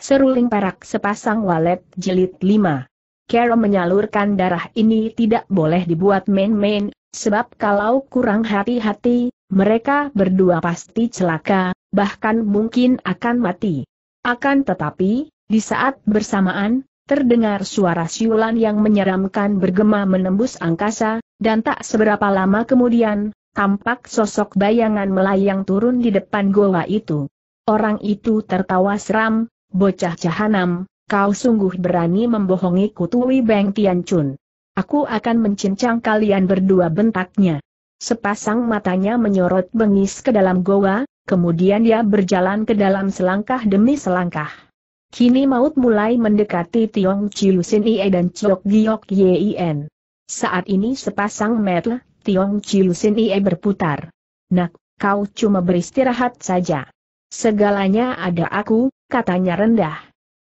Seruling perak sepasang walet jilid 5. Kero menyalurkan darah ini tidak boleh dibuat main-main, sebab kalau kurang hati-hati, mereka berdua pasti celaka, bahkan mungkin akan mati. Akan tetapi, di saat bersamaan, terdengar suara siulan yang menyeramkan bergema menembus angkasa, dan tak seberapa lama kemudian, tampak sosok bayangan melayang turun di depan goa itu. Orang itu tertawa seram, bocah jahanam, kau sungguh berani membohongi Kutui Beng Tianchun. Aku akan mencincang kalian berdua bentaknya. Sepasang matanya menyorot bengis ke dalam goa, kemudian dia berjalan ke dalam selangkah demi selangkah. Kini maut mulai mendekati Tiong Chiu Sin Ie dan Chok Giok Yien. Saat ini sepasang metel, Tiong Chiu Sin Ie berputar. Nak, kau cuma beristirahat saja. Segalanya ada aku, katanya rendah.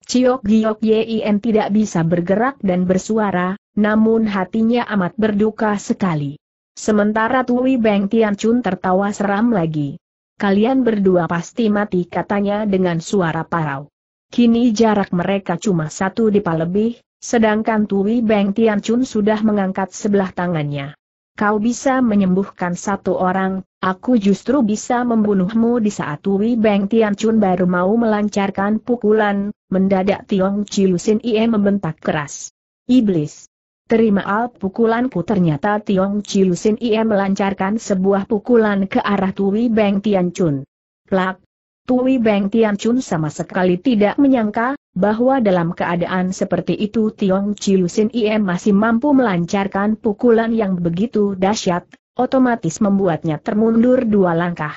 Ciok Giok Yin tidak bisa bergerak dan bersuara, namun hatinya amat berduka sekali. Sementara Tui Beng Tian Chun tertawa seram lagi. Kalian berdua pasti mati katanya dengan suara parau. Kini jarak mereka cuma satu dipa lebih, sedangkan Tui Beng Tian Chun sudah mengangkat sebelah tangannya. Kau bisa menyembuhkan satu orang, Aku justru bisa membunuhmu di saat Wei Beng Tian Chun baru mau melancarkan pukulan, mendadak Tiong Chiu Sin Ie membentak keras. Iblis! Terima al pukulanku ternyata Tiong Chiu Sin Ie melancarkan sebuah pukulan ke arah Wei Beng Tian Chun. Plak! Tui Beng Tian Chun sama sekali tidak menyangka, bahwa dalam keadaan seperti itu Tiong Chiu Sin Ie masih mampu melancarkan pukulan yang begitu dahsyat, otomatis membuatnya termundur dua langkah.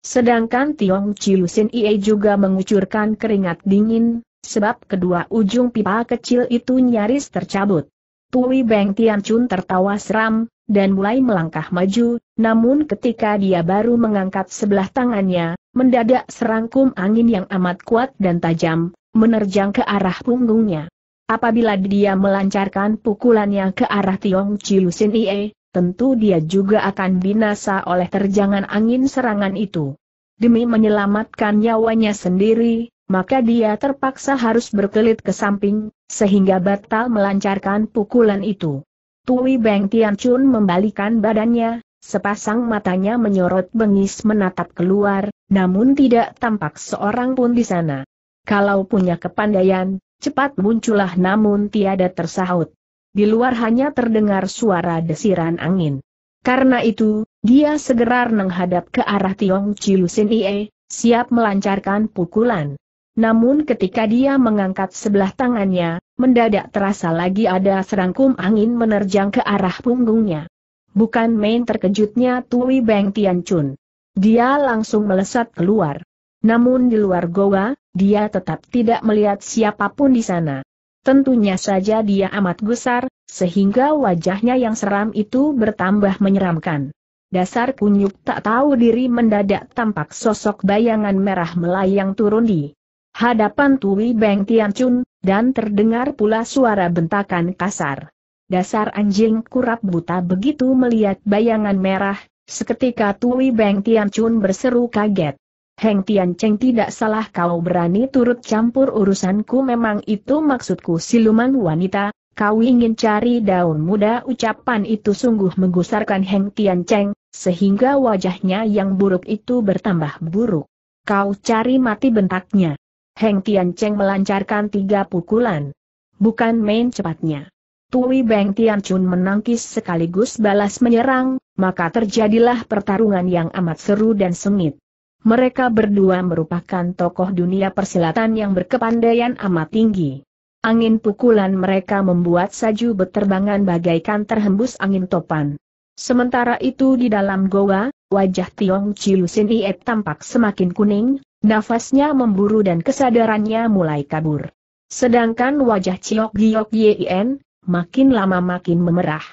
Sedangkan Tiong Sin Ie juga mengucurkan keringat dingin, sebab kedua ujung pipa kecil itu nyaris tercabut. Pui Beng Tianchun tertawa seram, dan mulai melangkah maju, namun ketika dia baru mengangkat sebelah tangannya, mendadak serangkum angin yang amat kuat dan tajam, menerjang ke arah punggungnya. Apabila dia melancarkan pukulannya ke arah Tiong Sin Ie, tentu dia juga akan binasa oleh terjangan angin serangan itu. Demi menyelamatkan nyawanya sendiri, maka dia terpaksa harus berkelit ke samping, sehingga batal melancarkan pukulan itu. Tui Beng Tian Chun membalikan badannya, sepasang matanya menyorot bengis menatap keluar, namun tidak tampak seorang pun di sana. Kalau punya kepandaian, cepat muncullah namun tiada tersahut di luar hanya terdengar suara desiran angin. Karena itu, dia segera menghadap ke arah Tiong Sin Ie, siap melancarkan pukulan. Namun ketika dia mengangkat sebelah tangannya, mendadak terasa lagi ada serangkum angin menerjang ke arah punggungnya. Bukan main terkejutnya Tui Beng Tian Chun. Dia langsung melesat keluar. Namun di luar goa, dia tetap tidak melihat siapapun di sana. Tentunya saja dia amat gusar, sehingga wajahnya yang seram itu bertambah menyeramkan. Dasar kunyuk tak tahu diri mendadak tampak sosok bayangan merah melayang turun di hadapan Tui Beng Tian Chun, dan terdengar pula suara bentakan kasar. Dasar anjing kurap buta begitu melihat bayangan merah, seketika Tui Beng Tian Chun berseru kaget. Heng Tian Cheng tidak salah kau berani turut campur urusanku memang itu maksudku siluman wanita, kau ingin cari daun muda ucapan itu sungguh menggusarkan Heng Tian Cheng, sehingga wajahnya yang buruk itu bertambah buruk. Kau cari mati bentaknya. Heng Tian Cheng melancarkan tiga pukulan. Bukan main cepatnya. Tui Beng Tianchun menangkis sekaligus balas menyerang, maka terjadilah pertarungan yang amat seru dan sengit. Mereka berdua merupakan tokoh dunia persilatan yang berkepandaian amat tinggi. Angin pukulan mereka membuat saju beterbangan bagaikan terhembus angin topan. Sementara itu di dalam goa, wajah Tiong Chiu Sin Ie tampak semakin kuning, nafasnya memburu dan kesadarannya mulai kabur. Sedangkan wajah Chiok Giok Yien, makin lama makin memerah.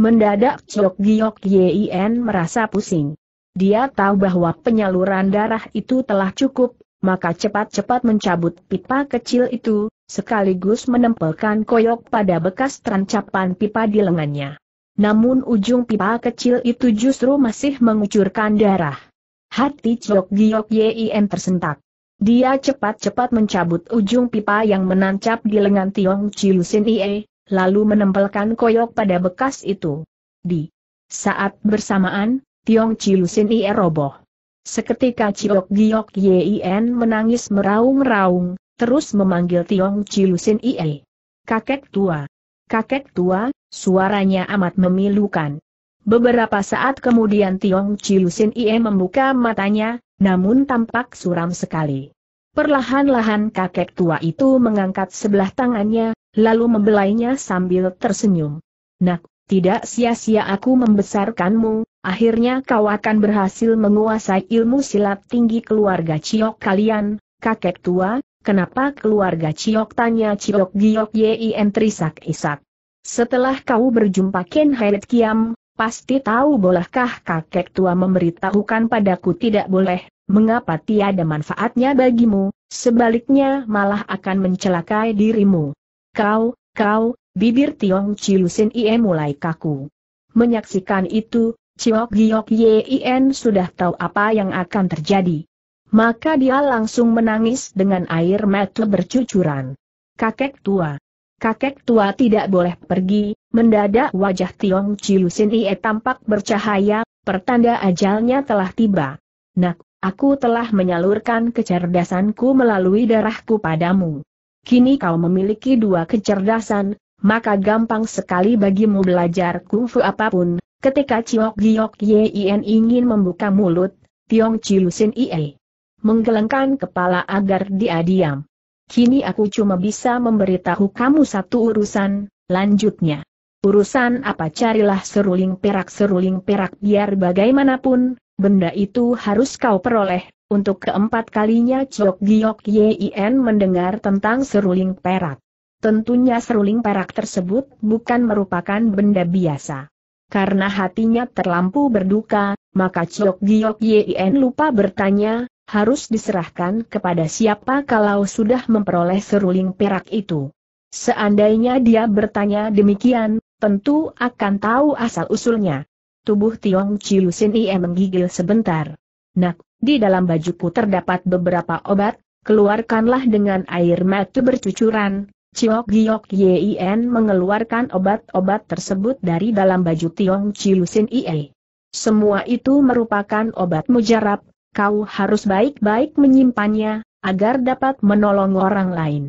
Mendadak Chiok Giok Yien merasa pusing. Dia tahu bahwa penyaluran darah itu telah cukup, maka cepat-cepat mencabut pipa kecil itu, sekaligus menempelkan koyok pada bekas terancapan pipa di lengannya. Namun ujung pipa kecil itu justru masih mengucurkan darah. Hati Chok Giok Yien tersentak. Dia cepat-cepat mencabut ujung pipa yang menancap di lengan Tiong Chiu Sin Ie, lalu menempelkan koyok pada bekas itu. Di saat bersamaan, Tiong Sin Ie roboh. Seketika Ciok Giok Yien menangis meraung-raung, terus memanggil Tiong Sin Ie. Kakek tua. Kakek tua, suaranya amat memilukan. Beberapa saat kemudian Tiong Sin Ie membuka matanya, namun tampak suram sekali. Perlahan-lahan kakek tua itu mengangkat sebelah tangannya, lalu membelainya sambil tersenyum. Nak, tidak sia-sia aku membesarkanmu, Akhirnya kau akan berhasil menguasai ilmu silat tinggi keluarga Ciok kalian, kakek tua, kenapa keluarga Ciok tanya Ciok Giok Yien Trisak Isak. Setelah kau berjumpa Ken Hayat Kiam, pasti tahu bolehkah kakek tua memberitahukan padaku tidak boleh, mengapa tiada manfaatnya bagimu, sebaliknya malah akan mencelakai dirimu. Kau, kau, bibir Tiong Cilusin Ie mulai kaku. Menyaksikan itu, Ciok Giok Yien sudah tahu apa yang akan terjadi. Maka dia langsung menangis dengan air mata bercucuran. Kakek tua. Kakek tua tidak boleh pergi, mendadak wajah Tiong Chiu Sin Ie tampak bercahaya, pertanda ajalnya telah tiba. Nak, aku telah menyalurkan kecerdasanku melalui darahku padamu. Kini kau memiliki dua kecerdasan, maka gampang sekali bagimu belajar kungfu apapun, Ketika Chiok Giok Yin ingin membuka mulut, Tiong Sin Ie menggelengkan kepala agar dia diam. Kini aku cuma bisa memberitahu kamu satu urusan, lanjutnya. Urusan apa carilah seruling perak seruling perak biar bagaimanapun, benda itu harus kau peroleh. Untuk keempat kalinya Chiok Giok Yin mendengar tentang seruling perak. Tentunya seruling perak tersebut bukan merupakan benda biasa. Karena hatinya terlampu berduka, maka Chok Giok Yin lupa bertanya, harus diserahkan kepada siapa kalau sudah memperoleh seruling perak itu. Seandainya dia bertanya demikian, tentu akan tahu asal-usulnya. Tubuh Tiong Chiu Sin Ie menggigil sebentar. Nak, di dalam bajuku terdapat beberapa obat, keluarkanlah dengan air mata bercucuran, Chiok Giok Yin mengeluarkan obat-obat tersebut dari dalam baju Tiong Chiu Sin Ie. Semua itu merupakan obat mujarab, kau harus baik-baik menyimpannya, agar dapat menolong orang lain.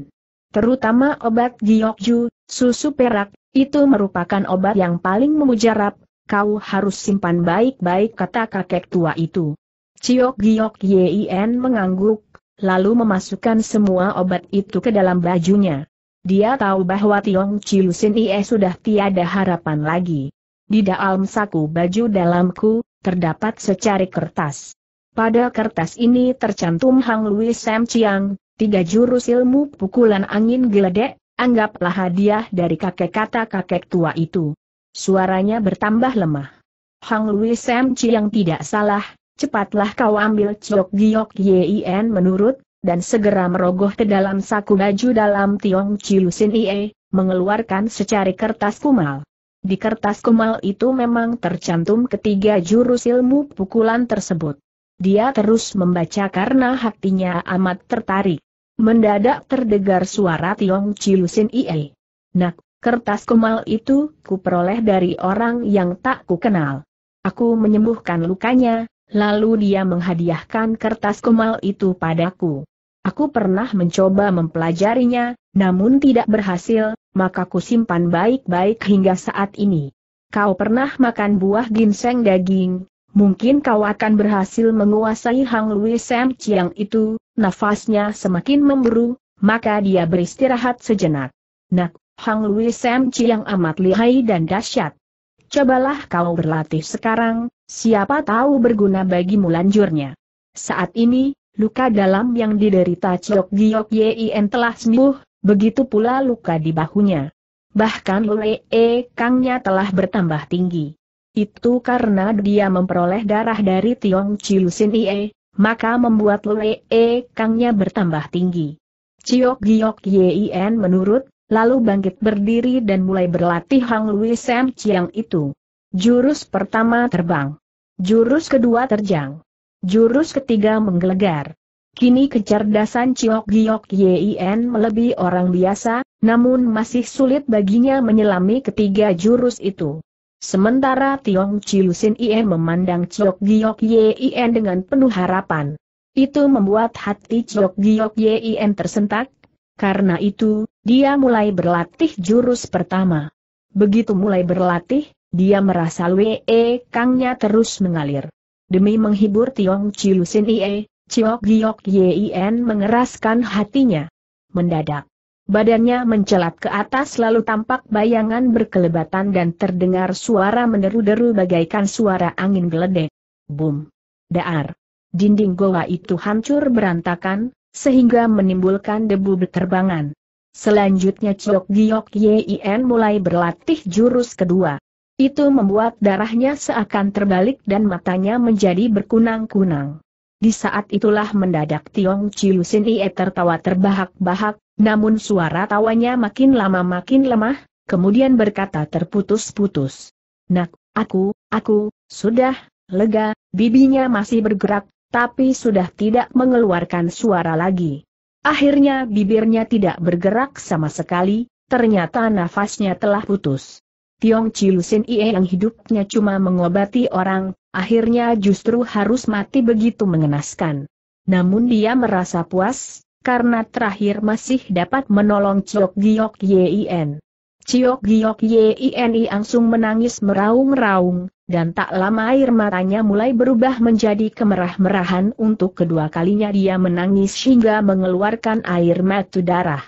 Terutama obat Giok Ju, susu perak, itu merupakan obat yang paling mujarab. kau harus simpan baik-baik kata kakek tua itu. Ciok Giok Yin mengangguk, lalu memasukkan semua obat itu ke dalam bajunya. Dia tahu bahwa Tiong Sin Ie sudah tiada harapan lagi. Di dalam saku baju dalamku, terdapat secari kertas. Pada kertas ini tercantum Hang Lui Sam Chiang, tiga jurus ilmu pukulan angin geledek, anggaplah hadiah dari kakek kata kakek tua itu. Suaranya bertambah lemah. Hang Lui Sam Chiang tidak salah, cepatlah kau ambil Chok Giok Yin menurut dan segera merogoh ke dalam saku baju dalam Tiong Chiu Sin Ie, mengeluarkan secari kertas kumal. Di kertas kumal itu memang tercantum ketiga jurus ilmu pukulan tersebut. Dia terus membaca karena hatinya amat tertarik. Mendadak terdengar suara Tiong Chiu Sin Ie. Nak, kertas kumal itu kuperoleh dari orang yang tak kukenal. Aku menyembuhkan lukanya, lalu dia menghadiahkan kertas kumal itu padaku. Aku pernah mencoba mempelajarinya, namun tidak berhasil, maka ku simpan baik-baik hingga saat ini. Kau pernah makan buah ginseng daging, mungkin kau akan berhasil menguasai Hang Lui Sam Chiang itu, nafasnya semakin memburu. maka dia beristirahat sejenak. Nak, Hang Lui Sam Chiang amat lihai dan dahsyat. Cobalah kau berlatih sekarang, siapa tahu berguna bagi lanjurnya. Saat ini, Luka dalam yang diderita Chok Giok Yien telah sembuh, begitu pula luka di bahunya. Bahkan Lee e Kangnya telah bertambah tinggi. Itu karena dia memperoleh darah dari Tiong Sin Ie, maka membuat Lee e Kangnya bertambah tinggi. Chok Giok Yien menurut, lalu bangkit berdiri dan mulai berlatih Hang Lui Sam Chiang itu. Jurus pertama terbang. Jurus kedua terjang. Jurus ketiga menggelegar. Kini kecerdasan Chiok Giok Yin melebihi orang biasa, namun masih sulit baginya menyelami ketiga jurus itu. Sementara Tiong Sin Ie memandang Chiok Giok Yin dengan penuh harapan. Itu membuat hati Chiok Giok Yin tersentak, karena itu, dia mulai berlatih jurus pertama. Begitu mulai berlatih, dia merasa Wee Kangnya terus mengalir. Demi menghibur Tiong Chiu Sin Ie, Chiok Giok Yien mengeraskan hatinya. Mendadak. Badannya mencelat ke atas lalu tampak bayangan berkelebatan dan terdengar suara meneru deru bagaikan suara angin geledek. Boom. Daar! Dinding goa itu hancur berantakan, sehingga menimbulkan debu berterbangan. Selanjutnya Ciok Giok Yien mulai berlatih jurus kedua. Itu membuat darahnya seakan terbalik dan matanya menjadi berkunang-kunang. Di saat itulah mendadak Tiong Chiu Sin Ie tertawa terbahak-bahak, namun suara tawanya makin lama makin lemah, kemudian berkata terputus-putus. Nak, aku, aku, sudah, lega, bibinya masih bergerak, tapi sudah tidak mengeluarkan suara lagi. Akhirnya bibirnya tidak bergerak sama sekali, ternyata nafasnya telah putus. Tiong Chilusin Ie yang hidupnya cuma mengobati orang, akhirnya justru harus mati begitu mengenaskan. Namun dia merasa puas, karena terakhir masih dapat menolong Ciok Giok Yin. Ciok Giok Yin langsung menangis meraung-raung, dan tak lama air matanya mulai berubah menjadi kemerah-merahan untuk kedua kalinya dia menangis hingga mengeluarkan air mata darah.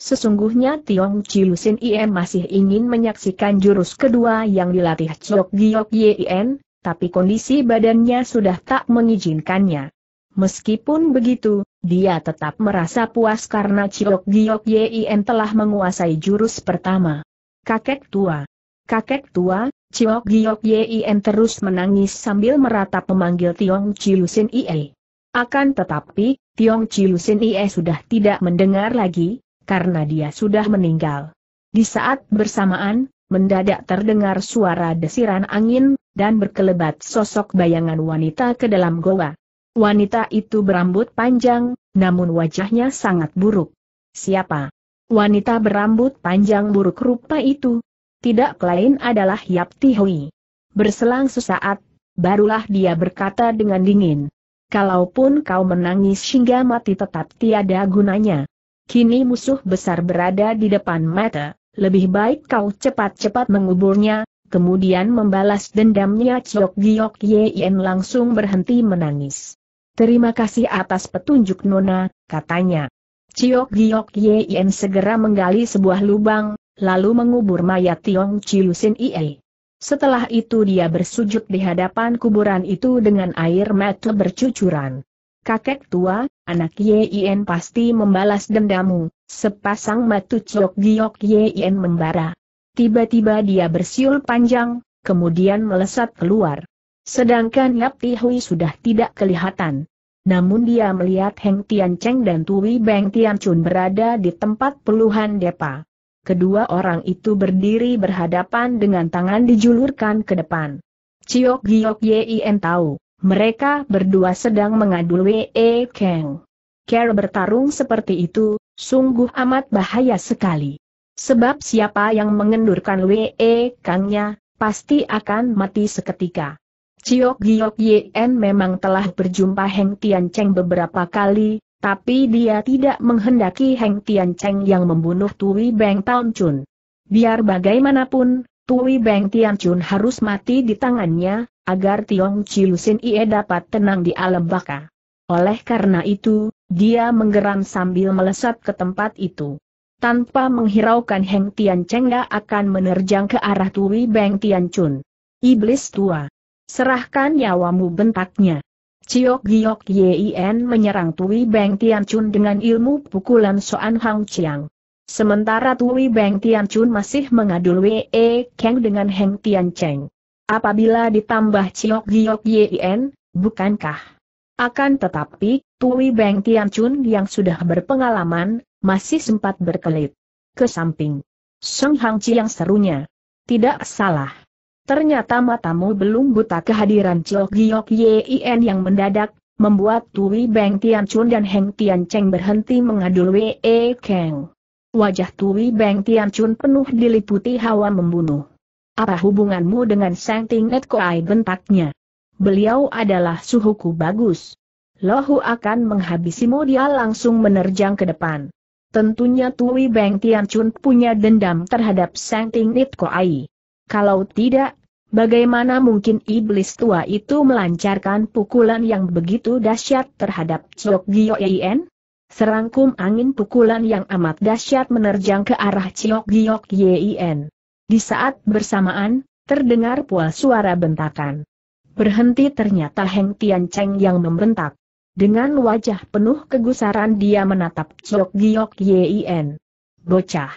Sesungguhnya Tiong Chiu Sin Iem masih ingin menyaksikan jurus kedua yang dilatih Chok Giok Yien, tapi kondisi badannya sudah tak mengizinkannya. Meskipun begitu, dia tetap merasa puas karena Chok Giok Yien telah menguasai jurus pertama. Kakek tua. Kakek tua, Chok Giok Yien terus menangis sambil meratap memanggil Tiong Chiu Sin Ie. Akan tetapi, Tiong Chiu Sin Ie sudah tidak mendengar lagi, karena dia sudah meninggal. Di saat bersamaan, mendadak terdengar suara desiran angin, dan berkelebat sosok bayangan wanita ke dalam goa. Wanita itu berambut panjang, namun wajahnya sangat buruk. Siapa? Wanita berambut panjang buruk rupa itu? Tidak lain adalah Yap Tihui. Berselang sesaat, barulah dia berkata dengan dingin. Kalaupun kau menangis hingga mati tetap tiada gunanya. Kini musuh besar berada di depan mata, lebih baik kau cepat-cepat menguburnya, kemudian membalas dendamnya Chok Giok Yen langsung berhenti menangis. Terima kasih atas petunjuk Nona, katanya. Chok Giok Yen segera menggali sebuah lubang, lalu mengubur mayat Tiong Sin Ie. Setelah itu dia bersujud di hadapan kuburan itu dengan air mata bercucuran kakek tua, anak Yien pasti membalas dendamu, sepasang matu Chok giok Yien membara. Tiba-tiba dia bersiul panjang, kemudian melesat keluar. Sedangkan Yap Tihui sudah tidak kelihatan. Namun dia melihat Heng Tian Cheng dan Tui Beng Tian Chun berada di tempat puluhan depa. Kedua orang itu berdiri berhadapan dengan tangan dijulurkan ke depan. Ciok Giok Yien tahu, mereka berdua sedang mengadu Wee Kang. Care bertarung seperti itu, sungguh amat bahaya sekali. Sebab siapa yang mengendurkan Wee Kangnya, pasti akan mati seketika. Ciok Giok Yen memang telah berjumpa Heng Tian Cheng beberapa kali, tapi dia tidak menghendaki Heng Tian Cheng yang membunuh Tui Beng Tan Chun. Biar bagaimanapun, Tui Beng Tian Chun harus mati di tangannya, agar Tiong Chilusin Ie dapat tenang di alam baka. Oleh karena itu, dia menggeram sambil melesat ke tempat itu. Tanpa menghiraukan Heng Tian Chengda akan menerjang ke arah Tui Beng Tian Chun. Iblis tua. Serahkan nyawamu bentaknya. Ciok Giok Yin menyerang Tui Beng Tian Chun dengan ilmu pukulan Soan Hang Chiang. Sementara Tui Beng Tian Chun masih mengadul Wee Kang dengan Heng Cheng. Apabila ditambah Ciok Giok Yien, bukankah? Akan tetapi, Tui Beng Tian Chun yang sudah berpengalaman, masih sempat berkelit. Ke samping. Seng Hang Chi yang serunya. Tidak salah. Ternyata matamu belum buta kehadiran Ciok Giok Yien yang mendadak, membuat Tui Beng Tian Chun dan Heng Cheng berhenti mengadul Wee Kang. Wajah Tui Beng Tianchun penuh diliputi hawa membunuh. Apa hubunganmu dengan Sang Ting Net Koai bentaknya? Beliau adalah suhuku bagus. Lohu akan menghabisimu dia langsung menerjang ke depan. Tentunya Tui Beng Tianchun punya dendam terhadap Sang Ting Net Koai. Kalau tidak, bagaimana mungkin iblis tua itu melancarkan pukulan yang begitu dahsyat terhadap Chok Yen? Serangkum angin pukulan yang amat dahsyat menerjang ke arah Ciok Giok Yien. Di saat bersamaan, terdengar pula suara bentakan. Berhenti ternyata Heng Tian Cheng yang membentak. Dengan wajah penuh kegusaran dia menatap Ciok Giok Yien. Bocah!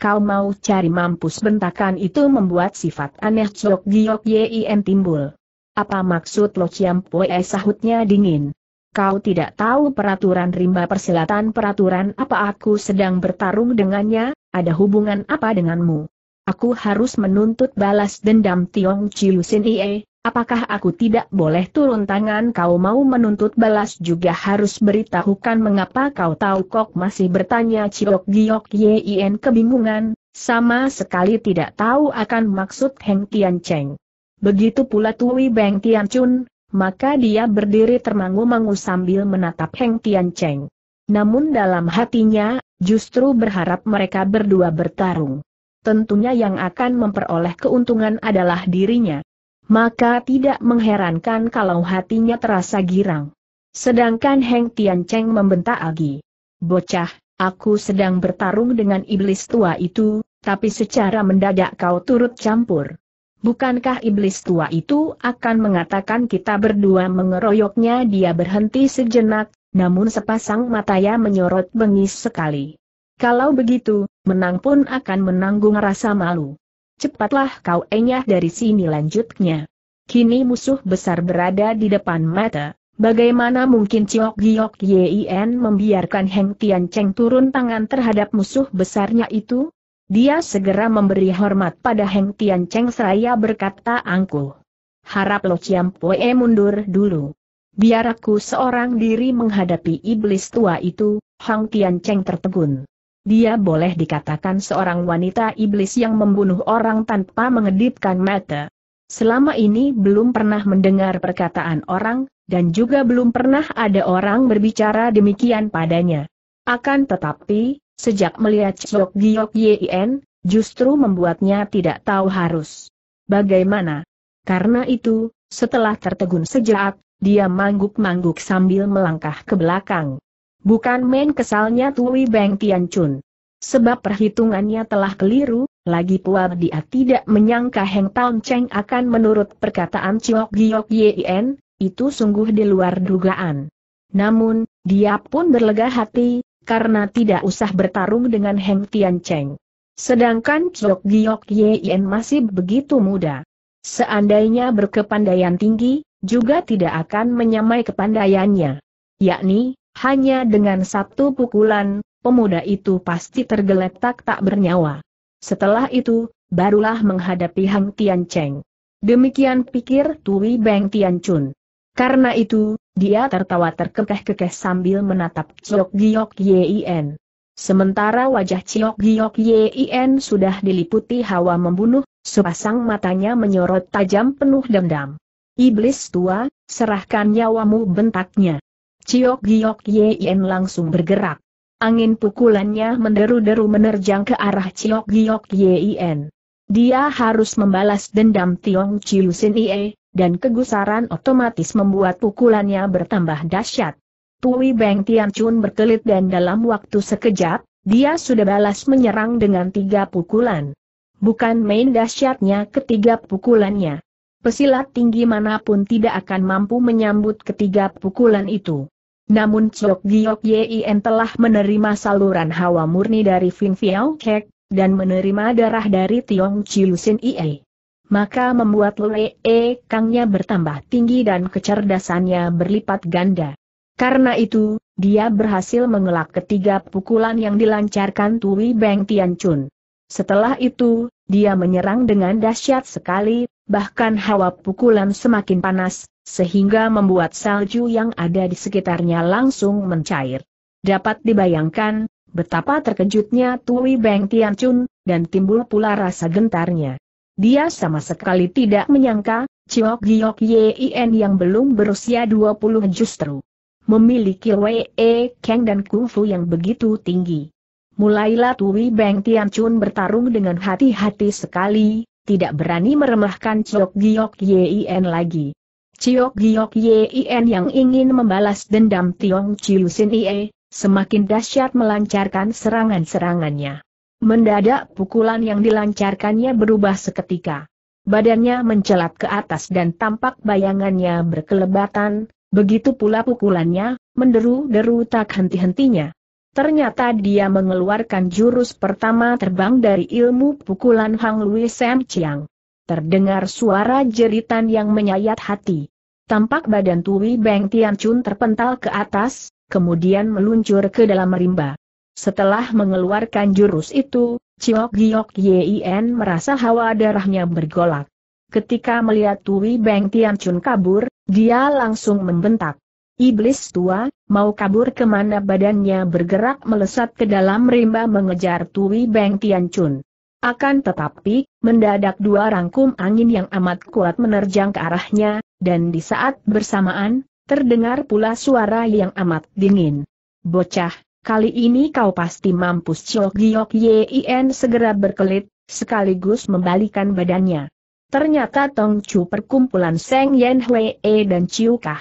Kau mau cari mampus bentakan itu membuat sifat aneh Ciok Giok Yien timbul. Apa maksud lo Ciam Pue sahutnya dingin? Kau tidak tahu peraturan rimba persilatan peraturan apa aku sedang bertarung dengannya, ada hubungan apa denganmu? Aku harus menuntut balas dendam Tiong Sin Ie, apakah aku tidak boleh turun tangan kau mau menuntut balas juga harus beritahukan mengapa kau tahu kok masih bertanya Ciok Giok Yien kebingungan, sama sekali tidak tahu akan maksud Heng Tian Cheng. Begitu pula Tui Beng Tian Chun, maka dia berdiri termangu-mangu sambil menatap Heng Tian Cheng. Namun dalam hatinya, justru berharap mereka berdua bertarung. Tentunya yang akan memperoleh keuntungan adalah dirinya. Maka tidak mengherankan kalau hatinya terasa girang. Sedangkan Heng Tian Cheng membentak lagi. Bocah, aku sedang bertarung dengan iblis tua itu, tapi secara mendadak kau turut campur. Bukankah iblis tua itu akan mengatakan kita berdua mengeroyoknya dia berhenti sejenak, namun sepasang matanya menyorot bengis sekali. Kalau begitu, menang pun akan menanggung rasa malu. Cepatlah kau enyah dari sini lanjutnya. Kini musuh besar berada di depan mata. Bagaimana mungkin Ciok Giok Yien membiarkan Heng Tian Cheng turun tangan terhadap musuh besarnya itu? Dia segera memberi hormat pada Heng Tian Cheng seraya berkata angkuh. Harap Lo Chiam Poe mundur dulu. Biar aku seorang diri menghadapi iblis tua itu, Hang Tian Cheng tertegun. Dia boleh dikatakan seorang wanita iblis yang membunuh orang tanpa mengedipkan mata. Selama ini belum pernah mendengar perkataan orang, dan juga belum pernah ada orang berbicara demikian padanya. Akan tetapi, Sejak melihat Chok Giok Yien, justru membuatnya tidak tahu harus bagaimana. Karena itu, setelah tertegun sejak, dia mangguk-mangguk sambil melangkah ke belakang. Bukan main kesalnya Tui Beng Tian Chun. Sebab perhitungannya telah keliru, lagi pula dia tidak menyangka Heng Taun Cheng akan menurut perkataan Chok Giok Yien, itu sungguh di luar dugaan. Namun, dia pun berlega hati, karena tidak usah bertarung dengan Heng Tian Cheng. Sedangkan Chok Giok Yen masih begitu muda. Seandainya berkepandaian tinggi, juga tidak akan menyamai kepandaiannya. Yakni, hanya dengan satu pukulan, pemuda itu pasti tergeletak tak bernyawa. Setelah itu, barulah menghadapi Hang Tian Cheng. Demikian pikir Tui Beng Tian Chun. Karena itu, dia tertawa terkekeh-kekeh sambil menatap Ciok Giok Yin. Sementara wajah Ciok Giok Yin sudah diliputi hawa membunuh, sepasang matanya menyorot tajam penuh dendam. Iblis tua, serahkan nyawamu bentaknya. Ciok Giok Yin langsung bergerak. Angin pukulannya menderu-deru menerjang ke arah Ciok Giok Yin. Dia harus membalas dendam Tiong Chiu Sin Ie, dan kegusaran otomatis membuat pukulannya bertambah dahsyat. Tui Beng Tian Chun berkelit dan dalam waktu sekejap, dia sudah balas menyerang dengan tiga pukulan. Bukan main dahsyatnya ketiga pukulannya. Pesilat tinggi manapun tidak akan mampu menyambut ketiga pukulan itu. Namun Chok Giok Yien telah menerima saluran hawa murni dari Fing Fiao Kek, dan menerima darah dari Tiong Chiu Sin Ie maka membuat Lue e Kangnya bertambah tinggi dan kecerdasannya berlipat ganda. Karena itu, dia berhasil mengelak ketiga pukulan yang dilancarkan Tui Beng Chun. Setelah itu, dia menyerang dengan dahsyat sekali, bahkan hawa pukulan semakin panas, sehingga membuat salju yang ada di sekitarnya langsung mencair. Dapat dibayangkan, betapa terkejutnya Tui Beng Chun, dan timbul pula rasa gentarnya. Dia sama sekali tidak menyangka, Ciok Giok Yin yang belum berusia 20 justru memiliki Wei e Kang dan Kung Fu yang begitu tinggi. Mulailah Tui Beng Chun bertarung dengan hati-hati sekali, tidak berani meremahkan Ciok Giok Yin lagi. Ciok Giok Yin yang ingin membalas dendam Tiong Chiu Sin Ie, semakin dahsyat melancarkan serangan-serangannya. Mendadak pukulan yang dilancarkannya berubah seketika. Badannya mencelat ke atas dan tampak bayangannya berkelebatan, begitu pula pukulannya, menderu-deru tak henti-hentinya. Ternyata dia mengeluarkan jurus pertama terbang dari ilmu pukulan Hang Lui Sam Chiang. Terdengar suara jeritan yang menyayat hati. Tampak badan Tui Beng Tian Chun terpental ke atas, kemudian meluncur ke dalam rimba. Setelah mengeluarkan jurus itu, Chiok Giok Yin merasa hawa darahnya bergolak. Ketika melihat Tui Beng Tian Chun kabur, dia langsung membentak. Iblis tua, mau kabur kemana badannya bergerak melesat ke dalam rimba mengejar Tui Beng Tian Chun. Akan tetapi, mendadak dua rangkum angin yang amat kuat menerjang ke arahnya, dan di saat bersamaan, terdengar pula suara yang amat dingin. Bocah, Kali ini kau pasti mampus Chok Giok Yin segera berkelit, sekaligus membalikan badannya. Ternyata Tong Chu perkumpulan Seng Yen Hwee dan Chiu Kah.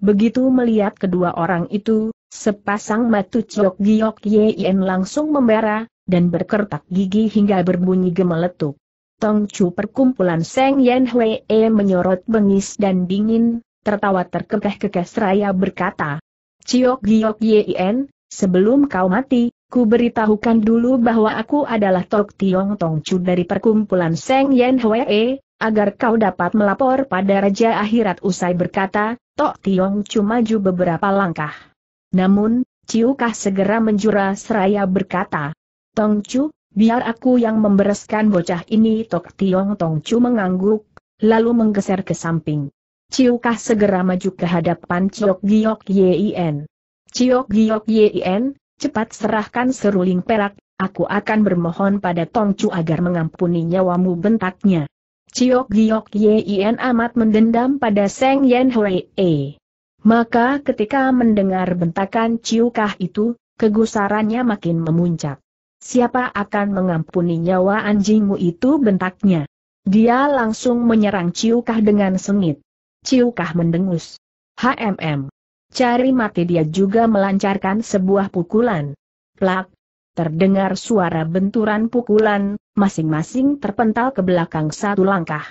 Begitu melihat kedua orang itu, sepasang matu Chok Giok Yin langsung membara, dan berkertak gigi hingga berbunyi gemeletuk. Tong Chu perkumpulan Seng Yen Hwee menyorot bengis dan dingin, tertawa terkekeh-kekeh seraya berkata, Cio Giok Yin, Sebelum kau mati, ku beritahukan dulu bahwa aku adalah Tok Tiong Tong Chu dari perkumpulan Seng Yen Hwee, agar kau dapat melapor pada Raja Akhirat usai berkata, Tok Tiong Chu maju beberapa langkah. Namun, Kah segera menjura seraya berkata, Tong Chu, biar aku yang membereskan bocah ini Tok Tiong Tong Chu mengangguk, lalu menggeser ke samping. Kah segera maju ke hadapan Ciok Giok Yin. Ciok Giok Yin, cepat serahkan seruling perak, aku akan bermohon pada Tong Chu agar mengampuni nyawamu bentaknya. Ciok Giok Yin amat mendendam pada Seng Yen Hui E. Maka ketika mendengar bentakan ciukah itu, kegusarannya makin memuncak. Siapa akan mengampuni nyawa anjingmu itu bentaknya? Dia langsung menyerang Ciukah dengan sengit. Ciukah mendengus. HMM. Cari mati dia juga melancarkan sebuah pukulan. Plak! Terdengar suara benturan pukulan, masing-masing terpental ke belakang satu langkah.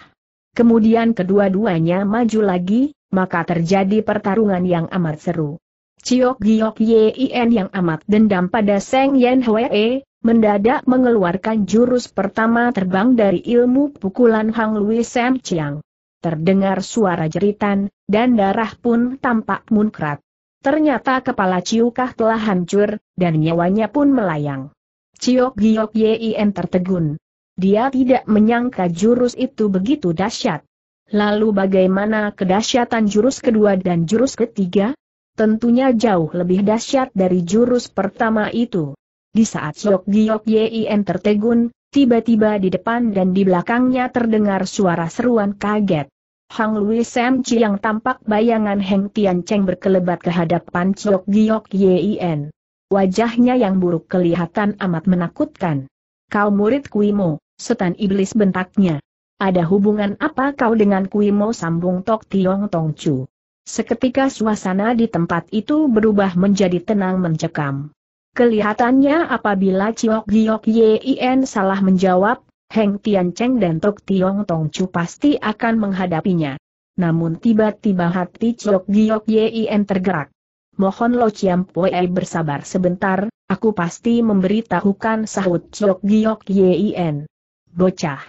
Kemudian kedua-duanya maju lagi, maka terjadi pertarungan yang amat seru. Ciok Giok Yin yang amat dendam pada Seng Yen Hwee, mendadak mengeluarkan jurus pertama terbang dari ilmu pukulan Hang Lui Sam Chiang. Terdengar suara jeritan, dan darah pun tampak munkrat. Ternyata kepala Ciukah telah hancur, dan nyawanya pun melayang. Ciok Giok Yin tertegun. Dia tidak menyangka jurus itu begitu dahsyat. Lalu bagaimana kedahsyatan jurus kedua dan jurus ketiga? Tentunya jauh lebih dahsyat dari jurus pertama itu. Di saat Ciok Giok Yin tertegun, tiba-tiba di depan dan di belakangnya terdengar suara seruan kaget. Hang Lui Sam Chi yang tampak bayangan Heng Tian Cheng berkelebat ke hadapan Chok Giok Yien. Wajahnya yang buruk kelihatan amat menakutkan. Kau murid Kuimo, setan iblis bentaknya. Ada hubungan apa kau dengan Kuimo sambung Tok Tiong Tong Chu? Seketika suasana di tempat itu berubah menjadi tenang mencekam. Kelihatannya apabila Chok Giok Yien salah menjawab, Heng Tian Cheng dan Tok Tiong Tong Chu pasti akan menghadapinya. Namun tiba-tiba hati Chok Giok Yin tergerak. Mohon Lo Chiam Poei bersabar sebentar, aku pasti memberitahukan sahut Chok Giok Yin. Bocah.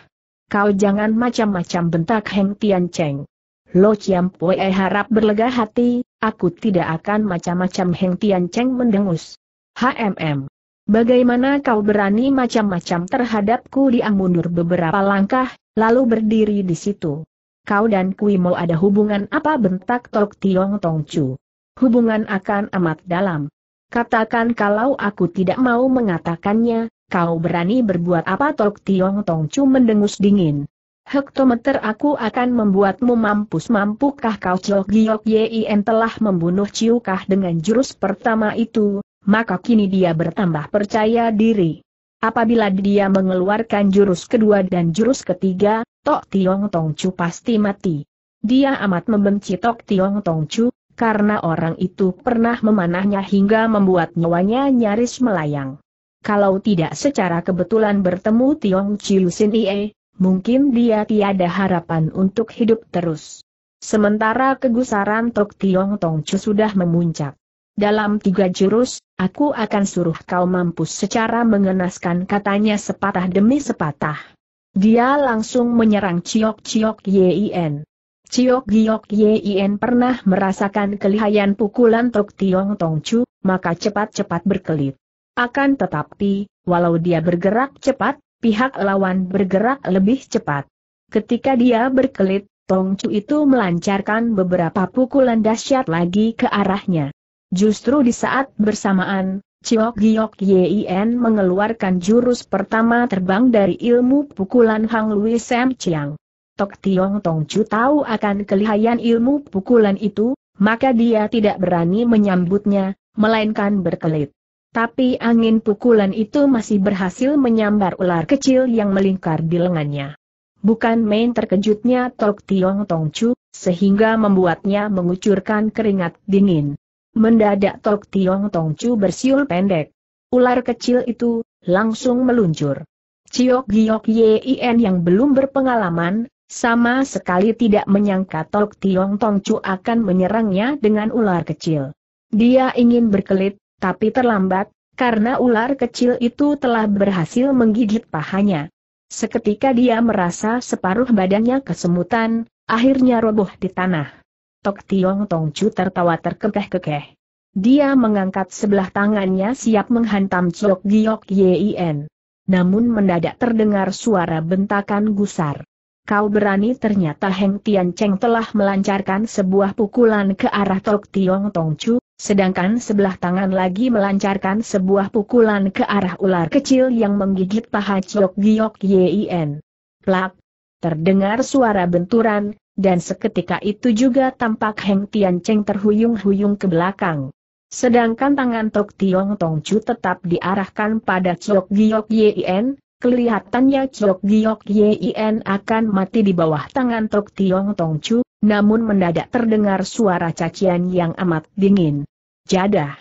Kau jangan macam-macam bentak Heng Tian Cheng. Lo Chiam Poei harap berlega hati, aku tidak akan macam-macam Heng Tian Cheng mendengus. HMM. Bagaimana kau berani macam-macam terhadapku dia mundur beberapa langkah, lalu berdiri di situ. Kau dan Kui mau ada hubungan apa bentak Tok Tiong Tong Chu. Hubungan akan amat dalam. Katakan kalau aku tidak mau mengatakannya, kau berani berbuat apa Tok Tiong Tong Chu mendengus dingin. Hektometer aku akan membuatmu mampus mampukah kau Chok Giok Yin telah membunuh Ciukah dengan jurus pertama itu, maka kini dia bertambah percaya diri. Apabila dia mengeluarkan jurus kedua dan jurus ketiga, Tok Tiong Tong Chu pasti mati. Dia amat membenci Tok Tiong Tong Chu, karena orang itu pernah memanahnya hingga membuat nyawanya nyaris melayang. Kalau tidak secara kebetulan bertemu Tiong Chiu Sin Ie, mungkin dia tiada harapan untuk hidup terus. Sementara kegusaran Tok Tiong Tong Chu sudah memuncak. Dalam tiga jurus, aku akan suruh kau mampus secara mengenaskan katanya sepatah demi sepatah. Dia langsung menyerang Ciok-Ciok Yin. Ciok Giok Yin pernah merasakan kelihayan pukulan Tok Tiong Tong Chu, maka cepat-cepat berkelit. Akan tetapi, walau dia bergerak cepat, pihak lawan bergerak lebih cepat. Ketika dia berkelit, Tong Chu itu melancarkan beberapa pukulan dahsyat lagi ke arahnya. Justru di saat bersamaan, Ciok Giok Yien mengeluarkan jurus pertama terbang dari ilmu pukulan Hang Lui Sam Chiang. Tok Tiong Tong Chu tahu akan kelihayan ilmu pukulan itu, maka dia tidak berani menyambutnya, melainkan berkelit. Tapi angin pukulan itu masih berhasil menyambar ular kecil yang melingkar di lengannya. Bukan main terkejutnya Tok Tiong Tong Chu, sehingga membuatnya mengucurkan keringat dingin. Mendadak Tok Tiong Tong Chu bersiul pendek. Ular kecil itu, langsung meluncur. Ciok Giok Yin yang belum berpengalaman, sama sekali tidak menyangka Tok Tiong Tong Chu akan menyerangnya dengan ular kecil. Dia ingin berkelit, tapi terlambat, karena ular kecil itu telah berhasil menggigit pahanya. Seketika dia merasa separuh badannya kesemutan, akhirnya roboh di tanah. Tok Tiong Tong Chu tertawa terkekeh-kekeh. Dia mengangkat sebelah tangannya siap menghantam Chok Giok Yin. Namun mendadak terdengar suara bentakan gusar. Kau berani ternyata Heng Tian Cheng telah melancarkan sebuah pukulan ke arah Tok Tiong Tong Chu, Sedangkan sebelah tangan lagi melancarkan sebuah pukulan ke arah ular kecil yang menggigit paha Chok Giok Yien. Plak! Terdengar suara benturan, dan seketika itu juga tampak Heng Tian Cheng terhuyung-huyung ke belakang. Sedangkan tangan Tok Tiong Tong Chu tetap diarahkan pada Chok Giok Yien. kelihatannya Chok Giok Yien akan mati di bawah tangan Tok Tiong Tong Chu, namun mendadak terdengar suara cacian yang amat dingin. Jadah!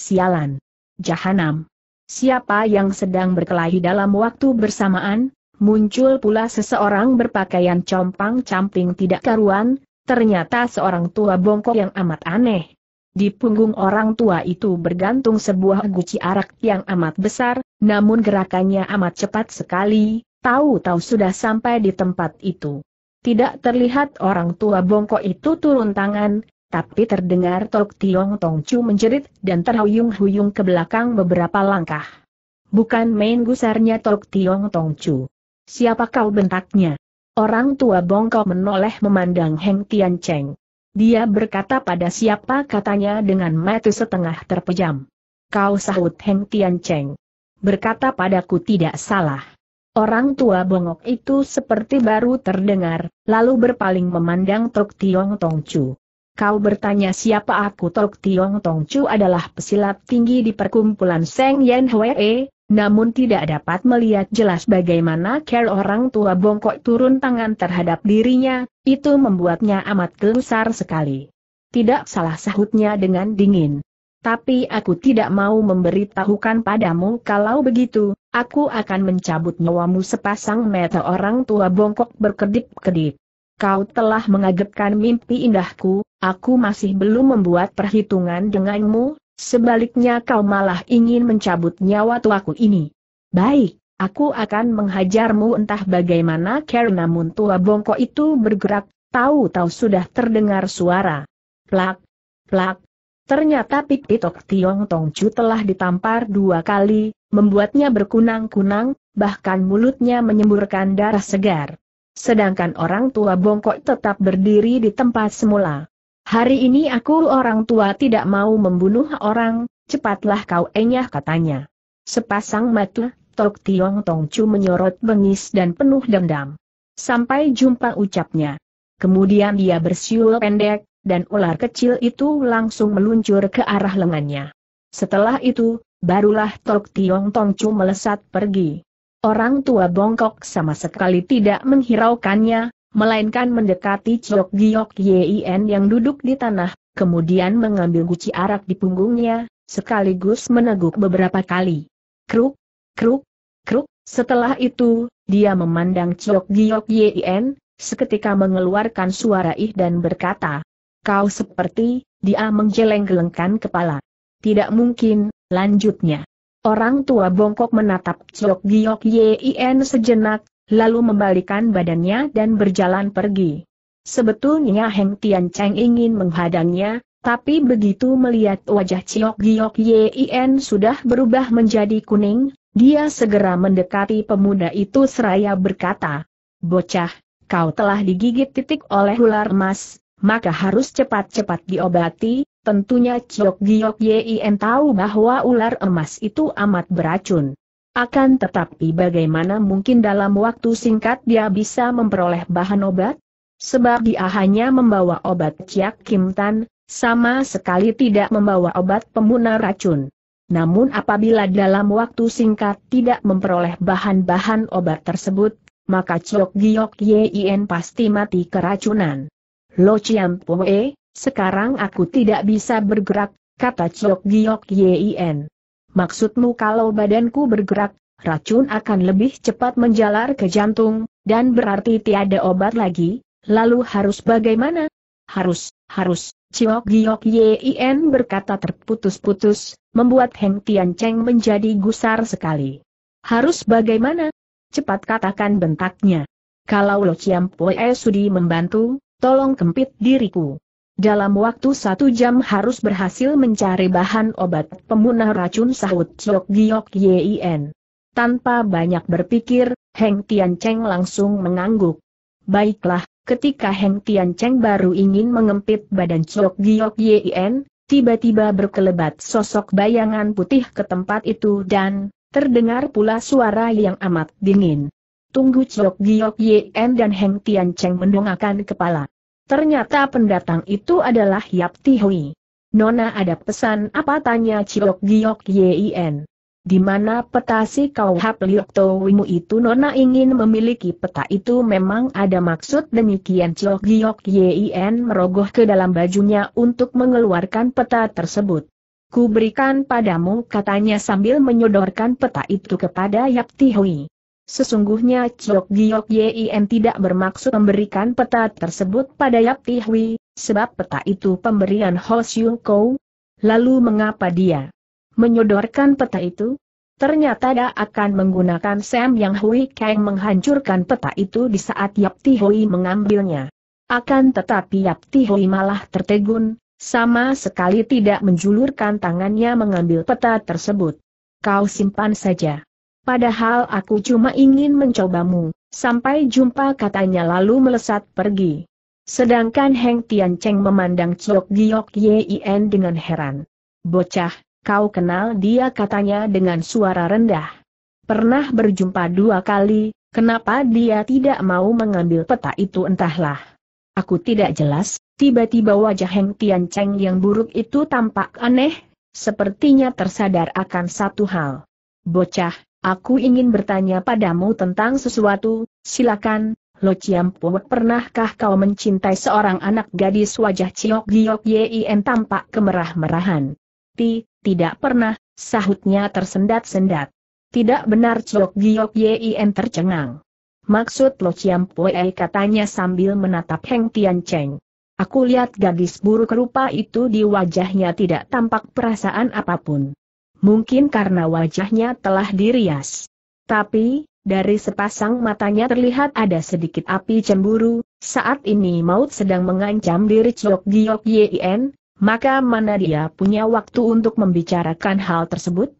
Sialan! Jahanam! Siapa yang sedang berkelahi dalam waktu bersamaan? Muncul pula seseorang berpakaian compang-camping tidak karuan, ternyata seorang tua bongkok yang amat aneh. Di punggung orang tua itu bergantung sebuah guci arak yang amat besar, namun gerakannya amat cepat sekali, tahu-tahu sudah sampai di tempat itu. Tidak terlihat orang tua bongkok itu turun tangan, tapi terdengar Tok Tiong Tong Chu menjerit dan terhuyung-huyung ke belakang beberapa langkah. Bukan main gusarnya Tok Tiong Tong Chu. Siapa kau bentaknya? Orang tua bongkok menoleh memandang Heng Tian Cheng. Dia berkata pada siapa katanya dengan mata setengah terpejam. Kau sahut Heng Tian Cheng. Berkata padaku tidak salah. Orang tua bongok itu seperti baru terdengar, lalu berpaling memandang Tok Tiong Chu. Kau bertanya siapa aku Tok Tiong Chu adalah pesilat tinggi di perkumpulan Seng Yen Hwee, namun tidak dapat melihat jelas bagaimana care orang tua bongkok turun tangan terhadap dirinya, itu membuatnya amat gelusar sekali. Tidak salah sahutnya dengan dingin, tapi aku tidak mau memberitahukan padamu kalau begitu, aku akan mencabut nyawamu sepasang mata orang tua bongkok berkedip-kedip. Kau telah mengagetkan mimpi indahku, aku masih belum membuat perhitungan denganmu, sebaliknya kau malah ingin mencabut nyawa tuaku ini. Baik, aku akan menghajarmu entah bagaimana karena namun tua bongkok itu bergerak, tahu-tahu sudah terdengar suara. Plak, plak, Ternyata Tok Tiong Tongcu telah ditampar dua kali, membuatnya berkunang-kunang, bahkan mulutnya menyemburkan darah segar. Sedangkan orang tua bongkok tetap berdiri di tempat semula. Hari ini aku orang tua tidak mau membunuh orang, cepatlah kau enyah katanya. Sepasang mata, Tok Tiong Tongcu menyorot bengis dan penuh dendam. Sampai jumpa ucapnya. Kemudian dia bersiul pendek, dan ular kecil itu langsung meluncur ke arah lengannya. Setelah itu, barulah Tok Tiong Tongcu melesat pergi. Orang tua bongkok sama sekali tidak menghiraukannya, melainkan mendekati Chok Giok Yin yang duduk di tanah, kemudian mengambil guci arak di punggungnya, sekaligus meneguk beberapa kali. Kruk, kruk, kruk, setelah itu, dia memandang Chok Giok Yin, seketika mengeluarkan suara ih dan berkata, Kau seperti, dia menggeleng-gelengkan kepala. Tidak mungkin, lanjutnya. Orang tua bongkok menatap Cok Giok Yien sejenak, lalu membalikan badannya dan berjalan pergi. Sebetulnya Heng Tian Cheng ingin menghadangnya, tapi begitu melihat wajah Cok Giok Yien sudah berubah menjadi kuning, dia segera mendekati pemuda itu seraya berkata, Bocah, kau telah digigit titik oleh ular emas, maka harus cepat-cepat diobati, tentunya Ciok Giok Yien tahu bahwa ular emas itu amat beracun. Akan tetapi bagaimana mungkin dalam waktu singkat dia bisa memperoleh bahan obat? Sebab dia hanya membawa obat Ciak Kim Tan, sama sekali tidak membawa obat pemuna racun. Namun apabila dalam waktu singkat tidak memperoleh bahan-bahan obat tersebut, maka Ciok Giok Yien pasti mati keracunan. Lo Chiam E, sekarang aku tidak bisa bergerak, kata Ciok Giok Yien. Maksudmu kalau badanku bergerak, racun akan lebih cepat menjalar ke jantung, dan berarti tiada obat lagi, lalu harus bagaimana? Harus, harus, Ciok Giok Yien berkata terputus-putus, membuat Heng Tian Cheng menjadi gusar sekali. Harus bagaimana? Cepat katakan bentaknya. Kalau Lo Chiam E Sudi membantu, tolong kempit diriku. Dalam waktu satu jam harus berhasil mencari bahan obat pemunah racun sahut Chok Giok Yin. Tanpa banyak berpikir, Heng Tian Cheng langsung mengangguk. Baiklah, ketika Heng Tian Cheng baru ingin mengempit badan Chok Giok Yin, tiba-tiba berkelebat sosok bayangan putih ke tempat itu dan, terdengar pula suara yang amat dingin. Tunggu Chok Giok Yen dan Heng Tian Cheng mendongakkan kepala. Ternyata pendatang itu adalah Yap Ti Hui. Nona ada pesan apa tanya Chok Giok Yen? Di mana peta si kau hap liok towimu itu Nona ingin memiliki peta itu memang ada maksud demikian Chok Giok Yen merogoh ke dalam bajunya untuk mengeluarkan peta tersebut. Ku berikan padamu katanya sambil menyodorkan peta itu kepada Yap Ti Hui. Sesungguhnya Chiok Giok Yin tidak bermaksud memberikan peta tersebut pada Yap Tihui, sebab peta itu pemberian Ho Siu Kou. Lalu mengapa dia menyodorkan peta itu? Ternyata dia akan menggunakan Sam Yang Hui Kang menghancurkan peta itu di saat Yap Tihui mengambilnya. Akan tetapi Yap Tihui malah tertegun, sama sekali tidak menjulurkan tangannya mengambil peta tersebut. Kau simpan saja. Padahal aku cuma ingin mencobamu. Sampai jumpa katanya lalu melesat pergi. Sedangkan Heng Tian Cheng memandang Chok Giok Yin dengan heran. Bocah, kau kenal dia katanya dengan suara rendah. Pernah berjumpa dua kali, kenapa dia tidak mau mengambil peta itu entahlah. Aku tidak jelas, tiba-tiba wajah Heng Tian Cheng yang buruk itu tampak aneh, sepertinya tersadar akan satu hal. Bocah, Aku ingin bertanya padamu tentang sesuatu, silakan, Lo Chiampu pernahkah kau mencintai seorang anak gadis wajah Ciok Giok Yin tampak kemerah-merahan? Ti, tidak pernah, sahutnya tersendat-sendat. Tidak benar Ciok Giok Yin tercengang. Maksud Lo Chiampu eh, katanya sambil menatap Heng Tian Cheng. Aku lihat gadis buruk rupa itu di wajahnya tidak tampak perasaan apapun mungkin karena wajahnya telah dirias. Tapi, dari sepasang matanya terlihat ada sedikit api cemburu, saat ini maut sedang mengancam diri Chok Giok Yin, maka mana dia punya waktu untuk membicarakan hal tersebut?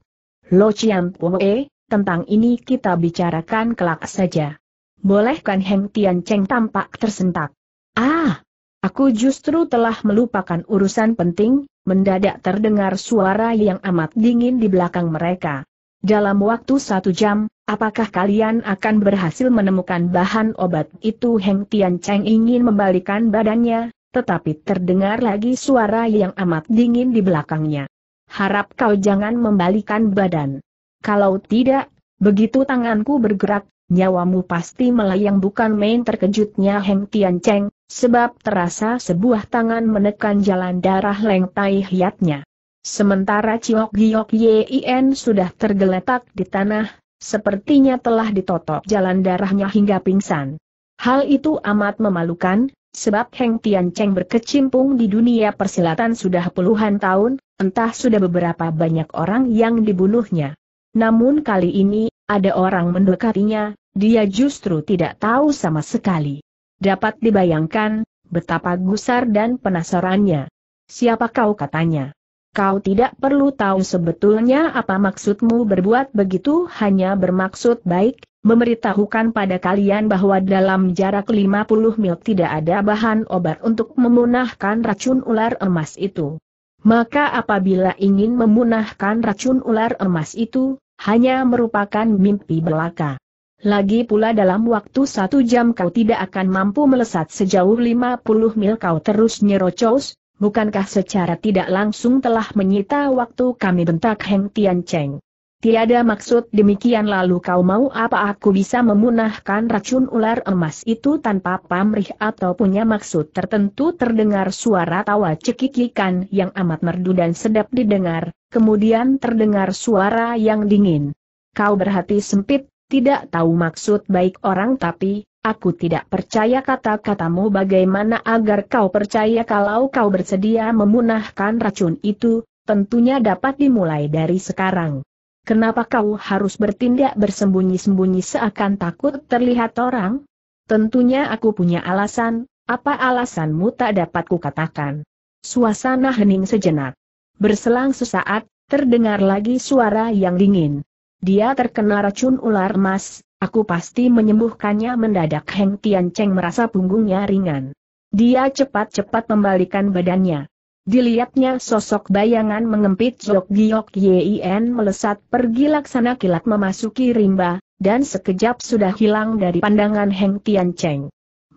Lo Chiam Pue, tentang ini kita bicarakan kelak saja. Bolehkan Heng Tian Cheng tampak tersentak. Ah, aku justru telah melupakan urusan penting, mendadak terdengar suara yang amat dingin di belakang mereka. Dalam waktu satu jam, apakah kalian akan berhasil menemukan bahan obat itu? Heng Tian Cheng ingin membalikan badannya, tetapi terdengar lagi suara yang amat dingin di belakangnya. Harap kau jangan membalikan badan. Kalau tidak, begitu tanganku bergerak, nyawamu pasti melayang bukan main terkejutnya Heng Tian Cheng, Sebab terasa sebuah tangan menekan jalan darah Tai hiatnya. Sementara Ciok Giok Yin sudah tergeletak di tanah, sepertinya telah ditotok jalan darahnya hingga pingsan. Hal itu amat memalukan, sebab Heng Tian Cheng berkecimpung di dunia persilatan sudah puluhan tahun, entah sudah beberapa banyak orang yang dibunuhnya. Namun kali ini, ada orang mendekatinya, dia justru tidak tahu sama sekali. Dapat dibayangkan, betapa gusar dan penasarannya. Siapa kau katanya? Kau tidak perlu tahu sebetulnya apa maksudmu berbuat begitu hanya bermaksud baik, memberitahukan pada kalian bahwa dalam jarak 50 mil tidak ada bahan obat untuk memunahkan racun ular emas itu. Maka apabila ingin memunahkan racun ular emas itu, hanya merupakan mimpi belaka. Lagi pula dalam waktu satu jam kau tidak akan mampu melesat sejauh lima puluh mil kau terus nyerocos, bukankah secara tidak langsung telah menyita waktu kami bentak Heng Tian Cheng. Tiada maksud demikian lalu kau mau apa aku bisa memunahkan racun ular emas itu tanpa pamrih atau punya maksud tertentu terdengar suara tawa cekikikan yang amat merdu dan sedap didengar, kemudian terdengar suara yang dingin. Kau berhati sempit, tidak tahu maksud baik orang tapi, aku tidak percaya kata-katamu bagaimana agar kau percaya kalau kau bersedia memunahkan racun itu, tentunya dapat dimulai dari sekarang. Kenapa kau harus bertindak bersembunyi-sembunyi seakan takut terlihat orang? Tentunya aku punya alasan, apa alasanmu tak dapat kukatakan. Suasana hening sejenak. Berselang sesaat, terdengar lagi suara yang dingin. Dia terkena racun ular emas, aku pasti menyembuhkannya mendadak Heng Tian Cheng merasa punggungnya ringan. Dia cepat-cepat membalikan badannya. Dilihatnya sosok bayangan mengempit Jok Giok Yin melesat pergi laksana kilat memasuki rimba, dan sekejap sudah hilang dari pandangan Heng Tian Cheng.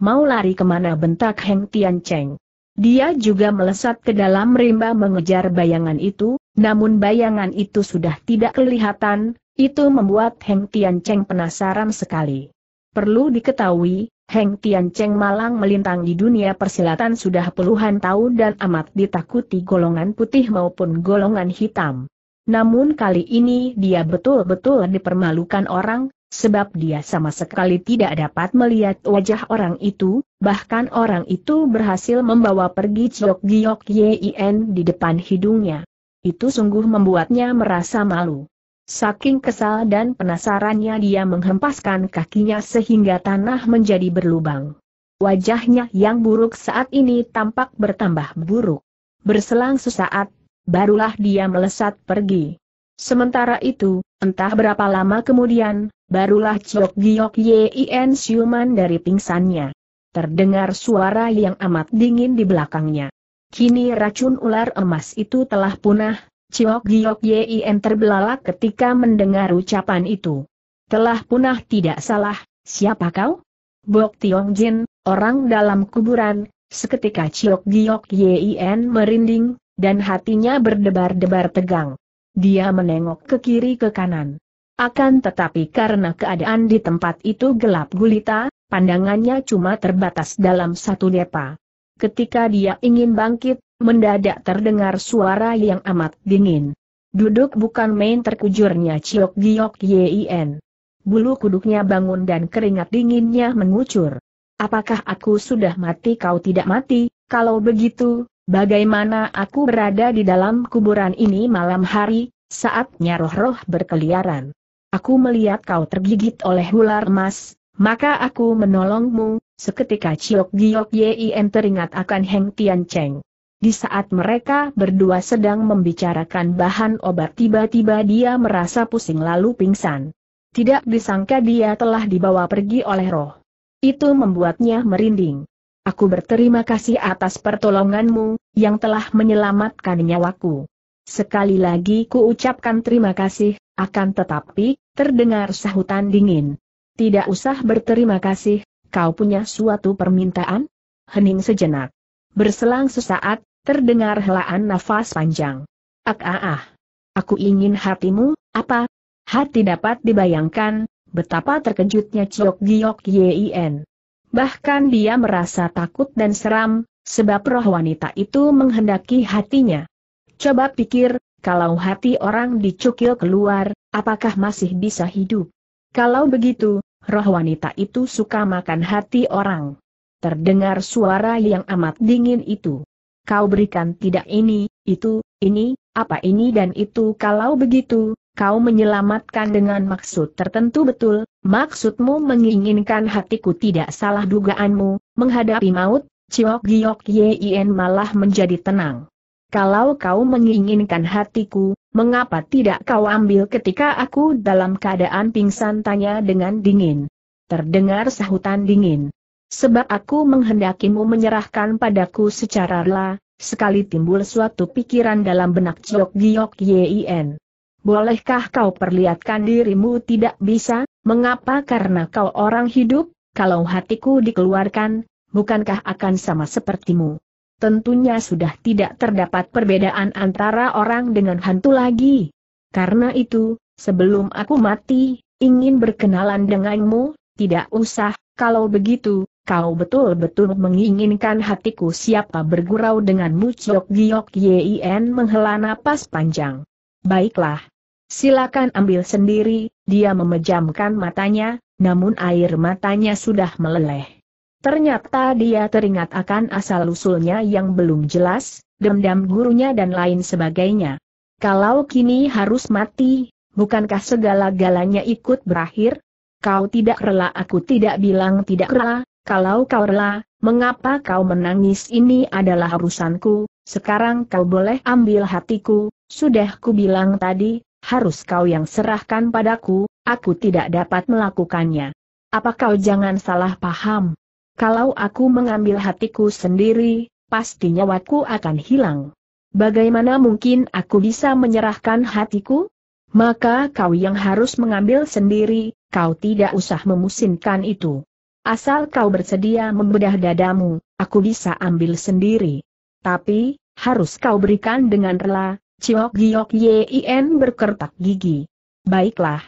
Mau lari kemana bentak Heng Tian Cheng? Dia juga melesat ke dalam rimba mengejar bayangan itu, namun bayangan itu sudah tidak kelihatan, itu membuat Heng Tian Cheng penasaran sekali. Perlu diketahui, Heng Tian Cheng malang melintang di dunia persilatan sudah puluhan tahun dan amat ditakuti golongan putih maupun golongan hitam. Namun kali ini dia betul-betul dipermalukan orang, sebab dia sama sekali tidak dapat melihat wajah orang itu, bahkan orang itu berhasil membawa pergi Chok Giyok Yin di depan hidungnya. Itu sungguh membuatnya merasa malu. Saking kesal dan penasarannya dia menghempaskan kakinya sehingga tanah menjadi berlubang. Wajahnya yang buruk saat ini tampak bertambah buruk. Berselang sesaat, barulah dia melesat pergi. Sementara itu, entah berapa lama kemudian, barulah Ciok Giok Yien siuman dari pingsannya. Terdengar suara yang amat dingin di belakangnya. Kini racun ular emas itu telah punah, Ciok Giok Yin terbelalak ketika mendengar ucapan itu. Telah punah tidak salah, siapa kau? Bok Tiong Jin, orang dalam kuburan, seketika Ciok Giok Yin merinding, dan hatinya berdebar-debar tegang. Dia menengok ke kiri ke kanan. Akan tetapi karena keadaan di tempat itu gelap gulita, pandangannya cuma terbatas dalam satu depa. Ketika dia ingin bangkit, mendadak terdengar suara yang amat dingin. Duduk bukan main terkujurnya Ciok Giok Yin. Bulu kuduknya bangun dan keringat dinginnya mengucur. Apakah aku sudah mati kau tidak mati, kalau begitu, bagaimana aku berada di dalam kuburan ini malam hari, saatnya roh-roh berkeliaran. Aku melihat kau tergigit oleh ular emas, maka aku menolongmu, seketika Chiok Giok Yim teringat akan Heng Tian Cheng. Di saat mereka berdua sedang membicarakan bahan obat tiba-tiba dia merasa pusing lalu pingsan. Tidak disangka dia telah dibawa pergi oleh roh. Itu membuatnya merinding. Aku berterima kasih atas pertolonganmu, yang telah menyelamatkan nyawaku. Sekali lagi ku ucapkan terima kasih, akan tetapi, terdengar sahutan dingin. Tidak usah berterima kasih, kau punya suatu permintaan? Hening sejenak. Berselang sesaat, terdengar helaan nafas panjang. Ak ah ah. Aku ingin hatimu, apa? Hati dapat dibayangkan, betapa terkejutnya Ciok Giok Yin. Bahkan dia merasa takut dan seram, sebab roh wanita itu menghendaki hatinya. Coba pikir, kalau hati orang dicukil keluar, apakah masih bisa hidup? Kalau begitu, roh wanita itu suka makan hati orang. Terdengar suara yang amat dingin itu. Kau berikan tidak ini, itu, ini, apa ini dan itu kalau begitu, kau menyelamatkan dengan maksud tertentu betul, maksudmu menginginkan hatiku tidak salah dugaanmu, menghadapi maut, Ciok Giok Yin malah menjadi tenang. Kalau kau menginginkan hatiku, Mengapa tidak kau ambil ketika aku dalam keadaan pingsan tanya dengan dingin? Terdengar sahutan dingin. Sebab aku menghendakimu menyerahkan padaku secara rela, sekali timbul suatu pikiran dalam benak Jok Giok Yin. Bolehkah kau perlihatkan dirimu tidak bisa, mengapa karena kau orang hidup, kalau hatiku dikeluarkan, bukankah akan sama sepertimu? tentunya sudah tidak terdapat perbedaan antara orang dengan hantu lagi. Karena itu, sebelum aku mati, ingin berkenalan denganmu, tidak usah, kalau begitu, kau betul-betul menginginkan hatiku siapa bergurau denganmu Chok Giyok Yin menghela napas panjang. Baiklah. Silakan ambil sendiri, dia memejamkan matanya, namun air matanya sudah meleleh. Ternyata dia teringat akan asal-usulnya yang belum jelas, dendam gurunya dan lain sebagainya. Kalau kini harus mati, bukankah segala-galanya ikut berakhir? Kau tidak rela aku tidak bilang tidak rela, kalau kau rela, mengapa kau menangis ini adalah urusanku, sekarang kau boleh ambil hatiku, sudah ku bilang tadi, harus kau yang serahkan padaku, aku tidak dapat melakukannya. Apa kau jangan salah paham? Kalau aku mengambil hatiku sendiri, pasti nyawaku akan hilang. Bagaimana mungkin aku bisa menyerahkan hatiku? Maka kau yang harus mengambil sendiri, kau tidak usah memusinkan itu. Asal kau bersedia membedah dadamu, aku bisa ambil sendiri. Tapi, harus kau berikan dengan rela, Ciok Giok Yin berkertak gigi. Baiklah,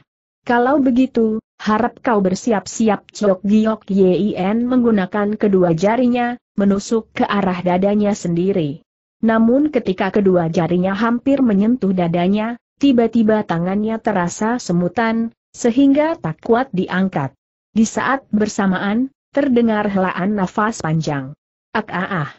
kalau begitu, harap kau bersiap-siap Chok Giok Yien menggunakan kedua jarinya, menusuk ke arah dadanya sendiri. Namun ketika kedua jarinya hampir menyentuh dadanya, tiba-tiba tangannya terasa semutan, sehingga tak kuat diangkat. Di saat bersamaan, terdengar helaan nafas panjang. Ak ah ah.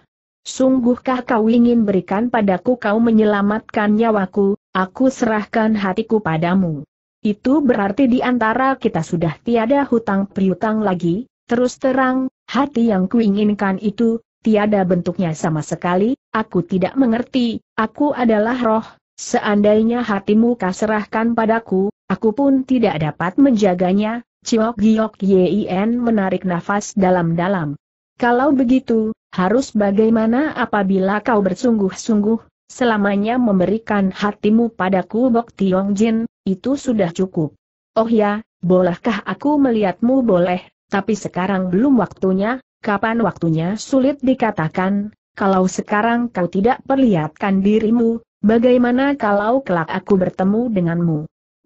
Sungguhkah kau ingin berikan padaku kau menyelamatkan nyawaku, aku serahkan hatiku padamu. Itu berarti di antara kita sudah tiada hutang piutang lagi, terus terang, hati yang kuinginkan itu, tiada bentuknya sama sekali, aku tidak mengerti, aku adalah roh, seandainya hatimu kaserahkan padaku, aku pun tidak dapat menjaganya, Ciok Giok Yin menarik nafas dalam-dalam. Kalau begitu, harus bagaimana apabila kau bersungguh-sungguh, Selamanya memberikan hatimu padaku Bok Tiong Jin, itu sudah cukup. Oh ya, bolehkah aku melihatmu boleh, tapi sekarang belum waktunya, kapan waktunya sulit dikatakan, kalau sekarang kau tidak perlihatkan dirimu, bagaimana kalau kelak aku bertemu denganmu?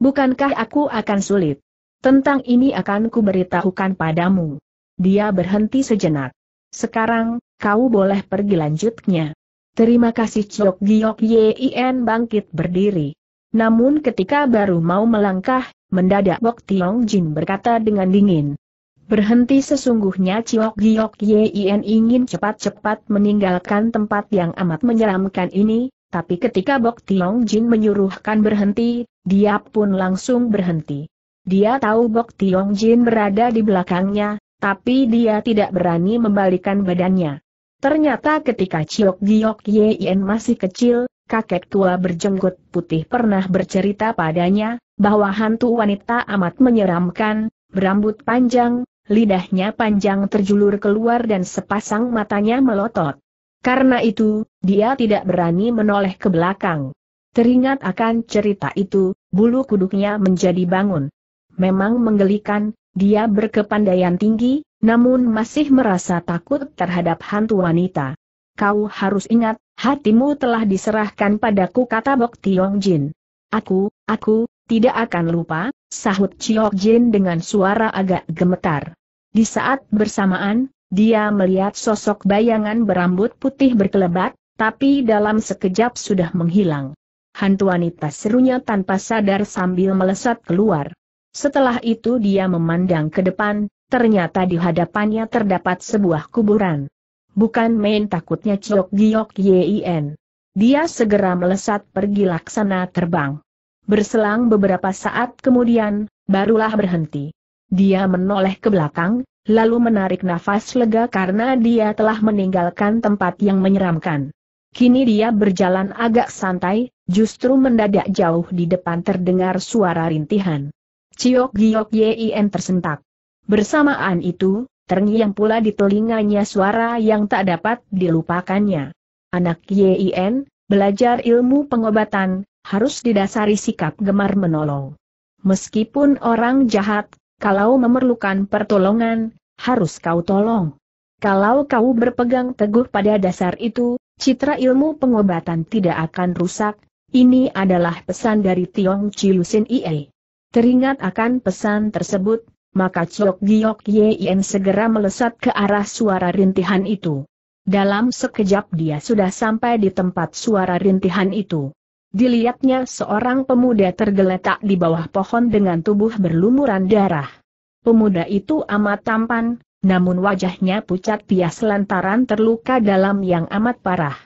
Bukankah aku akan sulit? Tentang ini akan kuberitahukan padamu. Dia berhenti sejenak. Sekarang, kau boleh pergi lanjutnya. Terima kasih Chok Giok Yin bangkit berdiri. Namun ketika baru mau melangkah, mendadak Bok Tiong Jin berkata dengan dingin. Berhenti sesungguhnya Ciok Giok Yin ingin cepat-cepat meninggalkan tempat yang amat menyeramkan ini, tapi ketika Bok Tiong Jin menyuruhkan berhenti, dia pun langsung berhenti. Dia tahu Bok Tiong Jin berada di belakangnya, tapi dia tidak berani membalikan badannya. Ternyata ketika Chiok Giok Yen masih kecil, kakek tua berjenggot putih pernah bercerita padanya, bahwa hantu wanita amat menyeramkan, berambut panjang, lidahnya panjang terjulur keluar dan sepasang matanya melotot. Karena itu, dia tidak berani menoleh ke belakang. Teringat akan cerita itu, bulu kuduknya menjadi bangun. Memang menggelikan, dia berkepandaian tinggi, namun masih merasa takut terhadap hantu wanita. Kau harus ingat, hatimu telah diserahkan padaku kata Bok Tiong Jin. Aku, aku, tidak akan lupa, sahut Chiok Jin dengan suara agak gemetar. Di saat bersamaan, dia melihat sosok bayangan berambut putih berkelebat, tapi dalam sekejap sudah menghilang. Hantu wanita serunya tanpa sadar sambil melesat keluar. Setelah itu dia memandang ke depan, ternyata di hadapannya terdapat sebuah kuburan. Bukan main takutnya Ciok Giok Yin. Dia segera melesat pergi laksana terbang. Berselang beberapa saat kemudian, barulah berhenti. Dia menoleh ke belakang, lalu menarik nafas lega karena dia telah meninggalkan tempat yang menyeramkan. Kini dia berjalan agak santai, justru mendadak jauh di depan terdengar suara rintihan. Ciok Giok Yin tersentak. Bersamaan itu, terngiang pula di telinganya suara yang tak dapat dilupakannya. Anak YIN, belajar ilmu pengobatan, harus didasari sikap gemar menolong. Meskipun orang jahat, kalau memerlukan pertolongan, harus kau tolong. Kalau kau berpegang teguh pada dasar itu, citra ilmu pengobatan tidak akan rusak, ini adalah pesan dari Tiong Chilusin IE. Teringat akan pesan tersebut, maka Chok Giok Yen segera melesat ke arah suara rintihan itu. Dalam sekejap dia sudah sampai di tempat suara rintihan itu. Dilihatnya seorang pemuda tergeletak di bawah pohon dengan tubuh berlumuran darah. Pemuda itu amat tampan, namun wajahnya pucat pias lantaran terluka dalam yang amat parah.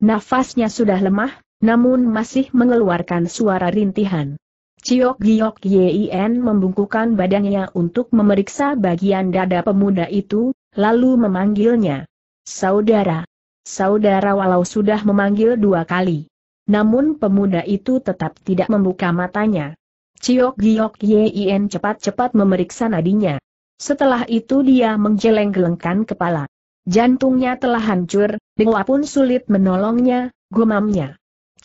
Nafasnya sudah lemah, namun masih mengeluarkan suara rintihan. Ciok Giok Yin membungkukan badannya untuk memeriksa bagian dada pemuda itu, lalu memanggilnya. Saudara. Saudara walau sudah memanggil dua kali. Namun pemuda itu tetap tidak membuka matanya. Ciok Giok Yin cepat-cepat memeriksa nadinya. Setelah itu dia menggeleng-gelengkan kepala. Jantungnya telah hancur, Dewa pun sulit menolongnya, gumamnya.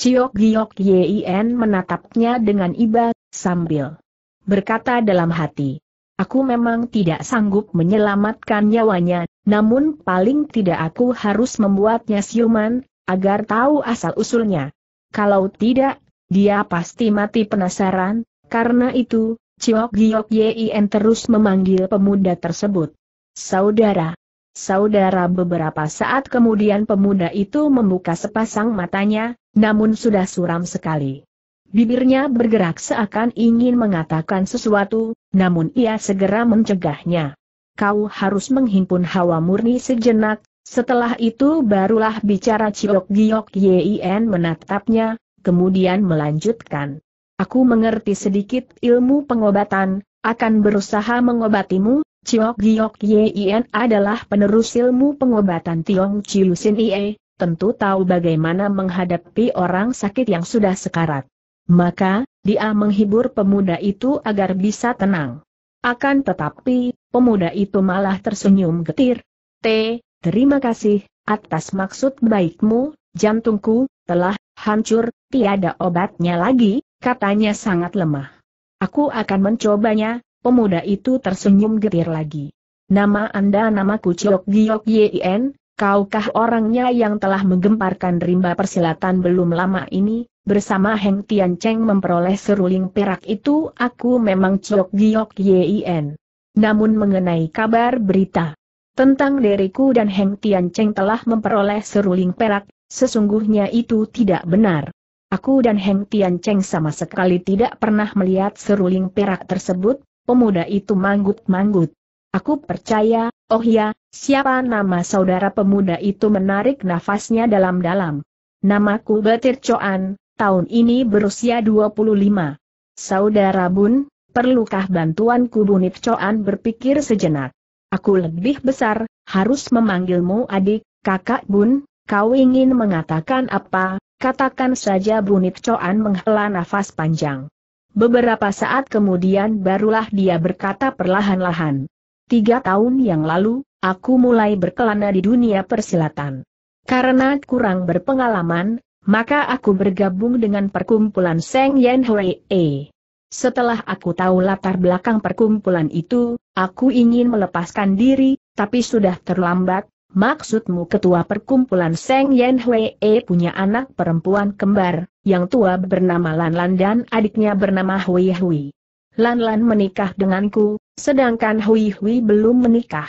Ciok Giok Yin menatapnya dengan iba, sambil berkata dalam hati. Aku memang tidak sanggup menyelamatkan nyawanya, namun paling tidak aku harus membuatnya siuman, agar tahu asal-usulnya. Kalau tidak, dia pasti mati penasaran, karena itu, Ciok Giok Yin terus memanggil pemuda tersebut. Saudara. Saudara beberapa saat kemudian pemuda itu membuka sepasang matanya, namun sudah suram sekali. Bibirnya bergerak seakan ingin mengatakan sesuatu, namun ia segera mencegahnya. Kau harus menghimpun hawa murni sejenak, setelah itu barulah bicara Ciok Giok Yien menatapnya, kemudian melanjutkan. Aku mengerti sedikit ilmu pengobatan, akan berusaha mengobatimu, Ciok Giok Yien adalah penerus ilmu pengobatan Tiong Chiu Sin Ie, tentu tahu bagaimana menghadapi orang sakit yang sudah sekarat. Maka, dia menghibur pemuda itu agar bisa tenang. Akan tetapi, pemuda itu malah tersenyum getir. T, terima kasih, atas maksud baikmu, jantungku, telah, hancur, tiada obatnya lagi, katanya sangat lemah. Aku akan mencobanya, pemuda itu tersenyum getir lagi. Nama Anda namaku Ciok Giok Yien kaukah orangnya yang telah menggemparkan rimba persilatan belum lama ini, bersama Heng Tian Cheng memperoleh seruling perak itu aku memang Ciok Giok Yin. Namun mengenai kabar berita tentang diriku dan Heng Tian Cheng telah memperoleh seruling perak, sesungguhnya itu tidak benar. Aku dan Heng Tian Cheng sama sekali tidak pernah melihat seruling perak tersebut, pemuda itu manggut-manggut. Aku percaya, oh ya, siapa nama saudara pemuda itu menarik nafasnya dalam-dalam. Namaku Betir Coan, tahun ini berusia 25. Saudara Bun, perlukah bantuanku Bunit Coan berpikir sejenak. Aku lebih besar, harus memanggilmu adik, kakak Bun, kau ingin mengatakan apa, katakan saja Bunit Coan menghela nafas panjang. Beberapa saat kemudian barulah dia berkata perlahan-lahan. Tiga tahun yang lalu, aku mulai berkelana di dunia persilatan. Karena kurang berpengalaman, maka aku bergabung dengan perkumpulan Seng Yen Hui E. Setelah aku tahu latar belakang perkumpulan itu, aku ingin melepaskan diri, tapi sudah terlambat, Maksudmu ketua perkumpulan Seng Yen E punya anak perempuan kembar, yang tua bernama Lan Lan dan adiknya bernama Hui Hui. Lan-Lan menikah denganku, sedangkan Hui Hui belum menikah.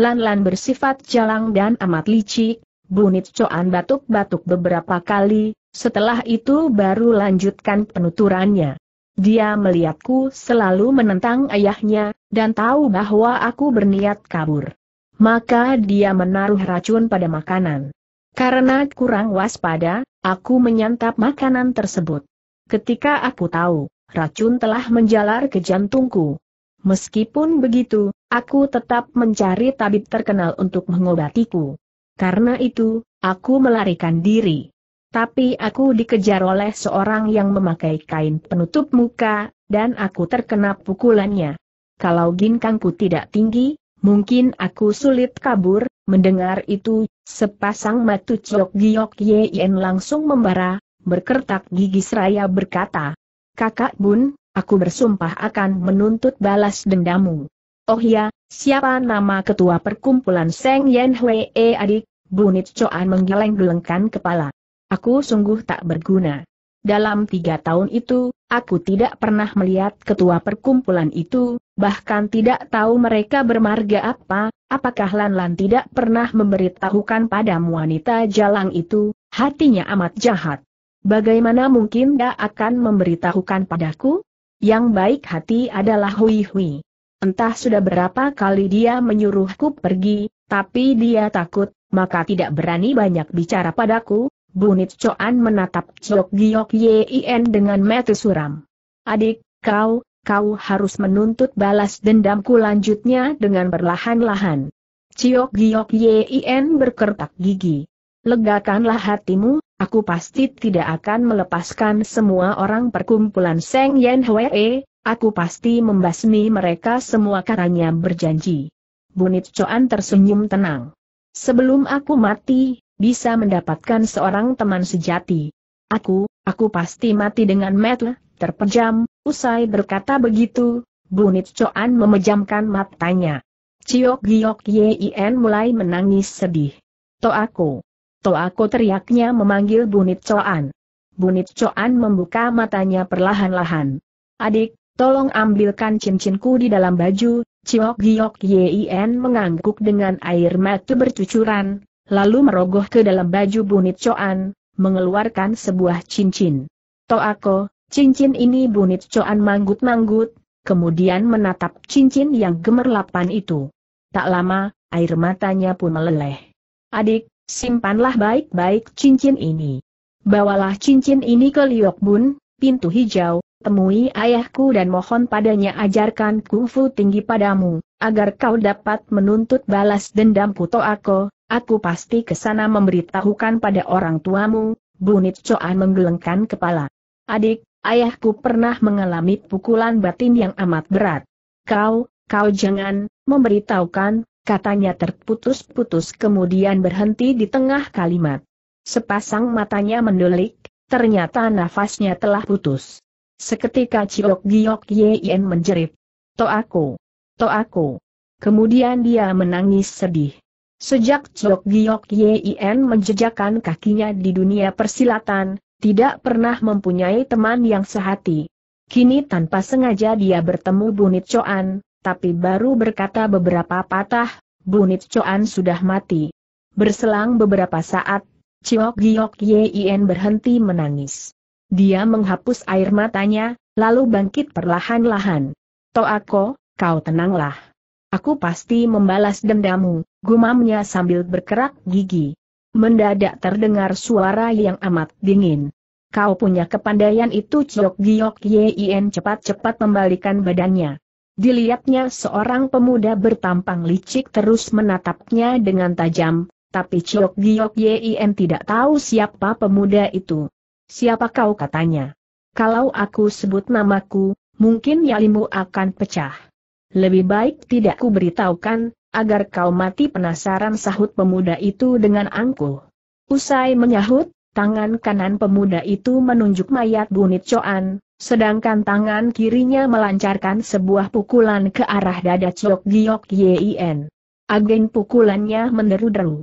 Lan-Lan bersifat jalang dan amat licik, bunit coan batuk-batuk beberapa kali, setelah itu baru lanjutkan penuturannya. Dia melihatku selalu menentang ayahnya, dan tahu bahwa aku berniat kabur. Maka dia menaruh racun pada makanan. Karena kurang waspada, aku menyantap makanan tersebut. Ketika aku tahu racun telah menjalar ke jantungku. Meskipun begitu, aku tetap mencari tabib terkenal untuk mengobatiku. Karena itu, aku melarikan diri. Tapi aku dikejar oleh seorang yang memakai kain penutup muka, dan aku terkena pukulannya. Kalau ginkangku tidak tinggi, mungkin aku sulit kabur, mendengar itu, sepasang matu Ciok Giok Yen langsung membara, berkertak gigi seraya berkata, Kakak Bun, aku bersumpah akan menuntut balas dendammu. Oh ya, siapa nama ketua perkumpulan Seng Yen Hwee eh, adik? Bunit Choan menggeleng-gelengkan kepala. Aku sungguh tak berguna. Dalam tiga tahun itu, aku tidak pernah melihat ketua perkumpulan itu, bahkan tidak tahu mereka bermarga apa, apakah Lan -lan tidak pernah memberitahukan padamu wanita jalang itu, hatinya amat jahat. Bagaimana mungkin dia akan memberitahukan padaku? Yang baik hati adalah Hui Hui. Entah sudah berapa kali dia menyuruhku pergi, tapi dia takut, maka tidak berani banyak bicara padaku. Bunit Coan menatap Chok Giok Yien dengan mata suram. Adik, kau, kau harus menuntut balas dendamku lanjutnya dengan perlahan-lahan. Ciok Giok Yien berkertak gigi. Legakanlah hatimu, aku pasti tidak akan melepaskan semua orang perkumpulan Seng Yen Hwee, aku pasti membasmi mereka semua karanya berjanji. Bunit Coan tersenyum tenang. Sebelum aku mati, bisa mendapatkan seorang teman sejati. Aku, aku pasti mati dengan metel, terpejam, usai berkata begitu, Bunit Coan memejamkan matanya. Ciok Giok Yin mulai menangis sedih. To aku. To aku teriaknya memanggil Bunit Coan. Bunit Coan membuka matanya perlahan-lahan. Adik, tolong ambilkan cincinku di dalam baju, Ciok Giok Yien mengangguk dengan air mata bercucuran, lalu merogoh ke dalam baju Bunit Coan, mengeluarkan sebuah cincin. To aku, cincin ini Bunit Coan manggut-manggut, kemudian menatap cincin yang gemerlapan itu. Tak lama, air matanya pun meleleh. Adik, Simpanlah baik-baik cincin ini. Bawalah cincin ini ke Liok Bun, pintu hijau, temui ayahku dan mohon padanya ajarkan kungfu tinggi padamu, agar kau dapat menuntut balas dendam kuto aku. aku pasti kesana memberitahukan pada orang tuamu, Bunit Coan menggelengkan kepala. Adik, ayahku pernah mengalami pukulan batin yang amat berat. Kau, kau jangan, memberitahukan, Katanya terputus-putus kemudian berhenti di tengah kalimat. Sepasang matanya mendelik, ternyata nafasnya telah putus. Seketika Ciok Giok Yen menjerit. "To aku, to aku." Kemudian dia menangis sedih. Sejak Ciok Giok Yen menjejakkan kakinya di dunia persilatan, tidak pernah mempunyai teman yang sehati. Kini tanpa sengaja dia bertemu Bunit Choan, tapi baru berkata beberapa patah, Bunit Choan sudah mati. Berselang beberapa saat, Chiok Giok Yin berhenti menangis. Dia menghapus air matanya, lalu bangkit perlahan-lahan. Toako, kau tenanglah. Aku pasti membalas dendamu, gumamnya sambil berkerak gigi. Mendadak terdengar suara yang amat dingin. Kau punya kepandaian itu Chiok Giok Yin cepat-cepat membalikan badannya. Dilihatnya seorang pemuda bertampang licik terus menatapnya dengan tajam, tapi Chiok Giok Yin tidak tahu siapa pemuda itu. Siapa kau katanya? Kalau aku sebut namaku, mungkin yalimu akan pecah. Lebih baik tidak ku agar kau mati penasaran sahut pemuda itu dengan angkuh. Usai menyahut, tangan kanan pemuda itu menunjuk mayat Bunit Coan, Sedangkan tangan kirinya melancarkan sebuah pukulan ke arah dada Chok Giok Yien. Agen pukulannya meneru deru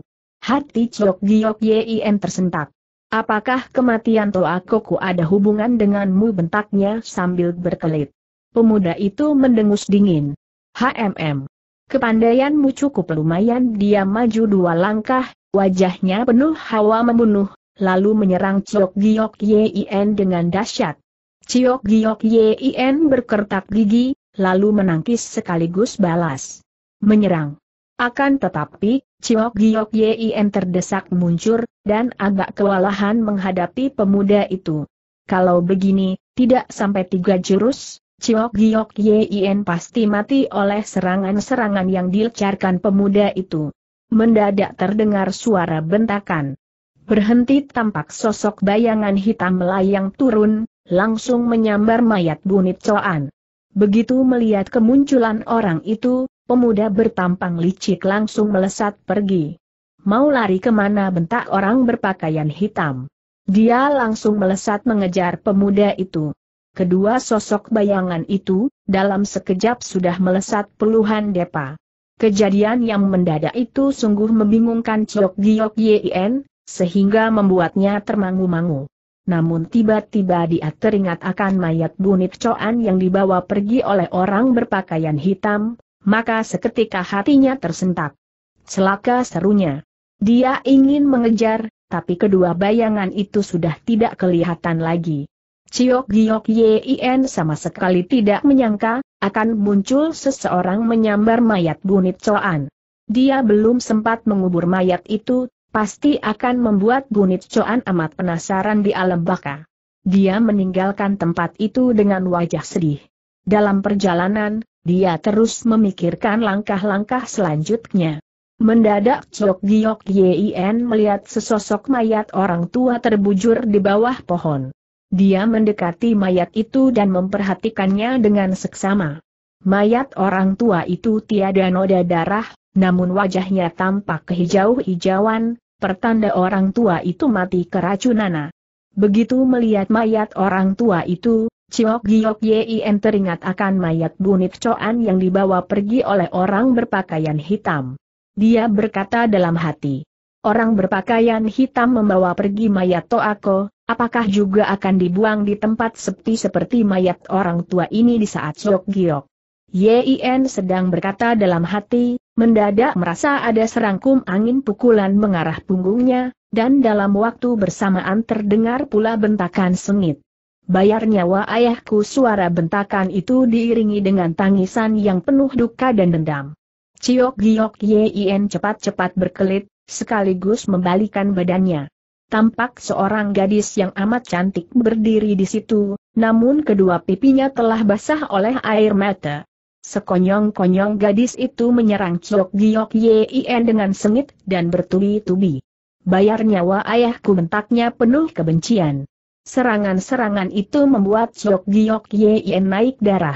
Hati Chok Giok Yien tersentak. Apakah kematian Toa Koku ada hubungan denganmu bentaknya sambil berkelit? Pemuda itu mendengus dingin. HMM. Kepandaianmu cukup lumayan dia maju dua langkah, wajahnya penuh hawa membunuh, lalu menyerang Chok Giok Yien dengan dahsyat. Ciok Giok Yin berkertak gigi, lalu menangkis sekaligus balas. Menyerang. Akan tetapi, Ciok Giok Yin terdesak muncur, dan agak kewalahan menghadapi pemuda itu. Kalau begini, tidak sampai tiga jurus, Ciok Giok Yin pasti mati oleh serangan-serangan yang dilecarkan pemuda itu. Mendadak terdengar suara bentakan. Berhenti tampak sosok bayangan hitam melayang turun, langsung menyambar mayat Bunit Coan. Begitu melihat kemunculan orang itu, pemuda bertampang licik langsung melesat pergi. Mau lari kemana bentak orang berpakaian hitam. Dia langsung melesat mengejar pemuda itu. Kedua sosok bayangan itu, dalam sekejap sudah melesat puluhan depa. Kejadian yang mendadak itu sungguh membingungkan Chok Giok Yien, sehingga membuatnya termangu-mangu. Namun tiba-tiba dia teringat akan mayat Bunit Coan yang dibawa pergi oleh orang berpakaian hitam, maka seketika hatinya tersentak. Celaka serunya. Dia ingin mengejar, tapi kedua bayangan itu sudah tidak kelihatan lagi. Ciok Giok Yin sama sekali tidak menyangka, akan muncul seseorang menyambar mayat Bunit Coan. Dia belum sempat mengubur mayat itu, Pasti akan membuat Bunit Coan amat penasaran di alam baka. Dia meninggalkan tempat itu dengan wajah sedih. Dalam perjalanan, dia terus memikirkan langkah-langkah selanjutnya. Mendadak Chok Giok Yien melihat sesosok mayat orang tua terbujur di bawah pohon. Dia mendekati mayat itu dan memperhatikannya dengan seksama. Mayat orang tua itu tiada noda darah, namun wajahnya tampak kehijau-hijauan, pertanda orang tua itu mati keracunan. Begitu melihat mayat orang tua itu, Ciok Giok Yien teringat akan mayat Bunit Coan yang dibawa pergi oleh orang berpakaian hitam. Dia berkata dalam hati, orang berpakaian hitam membawa pergi mayat Toako, apakah juga akan dibuang di tempat sepi seperti mayat orang tua ini di saat Ciok Giok Yien sedang berkata dalam hati, mendadak merasa ada serangkum angin pukulan mengarah punggungnya, dan dalam waktu bersamaan terdengar pula bentakan sengit. Bayar nyawa ayahku suara bentakan itu diiringi dengan tangisan yang penuh duka dan dendam. Ciok Giok Yin cepat-cepat berkelit, sekaligus membalikan badannya. Tampak seorang gadis yang amat cantik berdiri di situ, namun kedua pipinya telah basah oleh air mata. Sekonyong-konyong gadis itu menyerang Chok Giok Yien dengan sengit dan bertubi-tubi. Bayar nyawa ayahku bentaknya penuh kebencian. Serangan-serangan itu membuat Chok Giok Yien naik darah.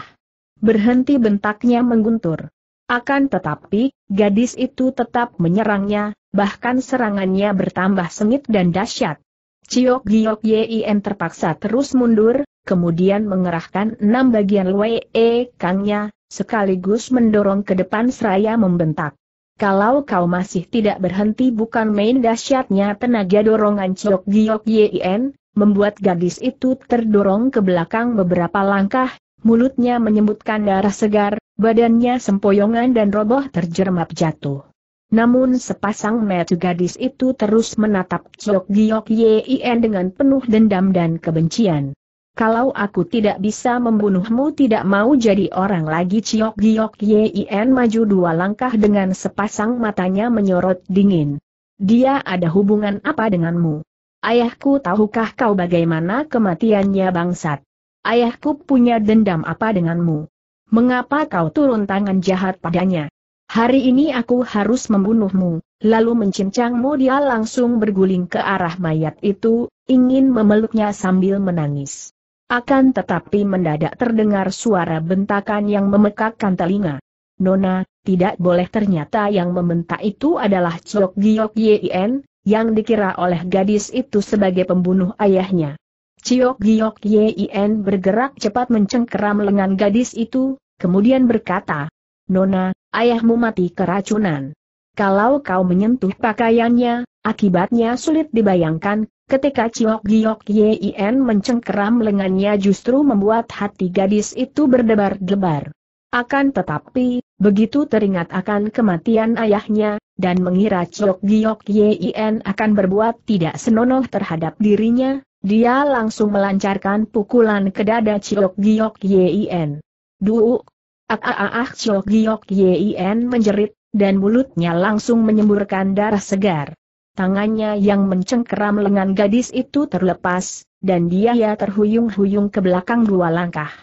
Berhenti bentaknya mengguntur. Akan tetapi, gadis itu tetap menyerangnya, bahkan serangannya bertambah sengit dan dahsyat. Ciok Giok Yien terpaksa terus mundur, kemudian mengerahkan enam bagian Wei e Kangnya, Sekaligus mendorong ke depan seraya membentak. Kalau kau masih tidak berhenti bukan main dahsyatnya tenaga dorongan Chok Giok Yien membuat gadis itu terdorong ke belakang beberapa langkah, mulutnya menyebutkan darah segar, badannya sempoyongan dan roboh terjermap jatuh. Namun sepasang mata gadis itu terus menatap Chok Giok Yien dengan penuh dendam dan kebencian. Kalau aku tidak bisa membunuhmu tidak mau jadi orang lagi Ciok Giok Yien maju dua langkah dengan sepasang matanya menyorot dingin. Dia ada hubungan apa denganmu? Ayahku tahukah kau bagaimana kematiannya bangsat? Ayahku punya dendam apa denganmu? Mengapa kau turun tangan jahat padanya? Hari ini aku harus membunuhmu, lalu mencincangmu dia langsung berguling ke arah mayat itu, ingin memeluknya sambil menangis. Akan tetapi mendadak terdengar suara bentakan yang memekakkan telinga. Nona, tidak boleh ternyata yang membentak itu adalah Ciok Giok Yien yang dikira oleh gadis itu sebagai pembunuh ayahnya. Ciok Giok Yien bergerak cepat mencengkeram lengan gadis itu, kemudian berkata, Nona, ayahmu mati keracunan. Kalau kau menyentuh pakaiannya, akibatnya sulit dibayangkan, Ketika Ciok Giok Yin mencengkeram lengannya justru membuat hati gadis itu berdebar-debar. Akan tetapi, begitu teringat akan kematian ayahnya, dan mengira Ciok Giok Yin akan berbuat tidak senonoh terhadap dirinya, dia langsung melancarkan pukulan ke dada Ciok Giok Yin. Duuk! a a ah, ah, ah, ah Ciok Giok Yin menjerit, dan mulutnya langsung menyemburkan darah segar. Tangannya yang mencengkeram lengan gadis itu terlepas, dan dia ya terhuyung-huyung ke belakang dua langkah.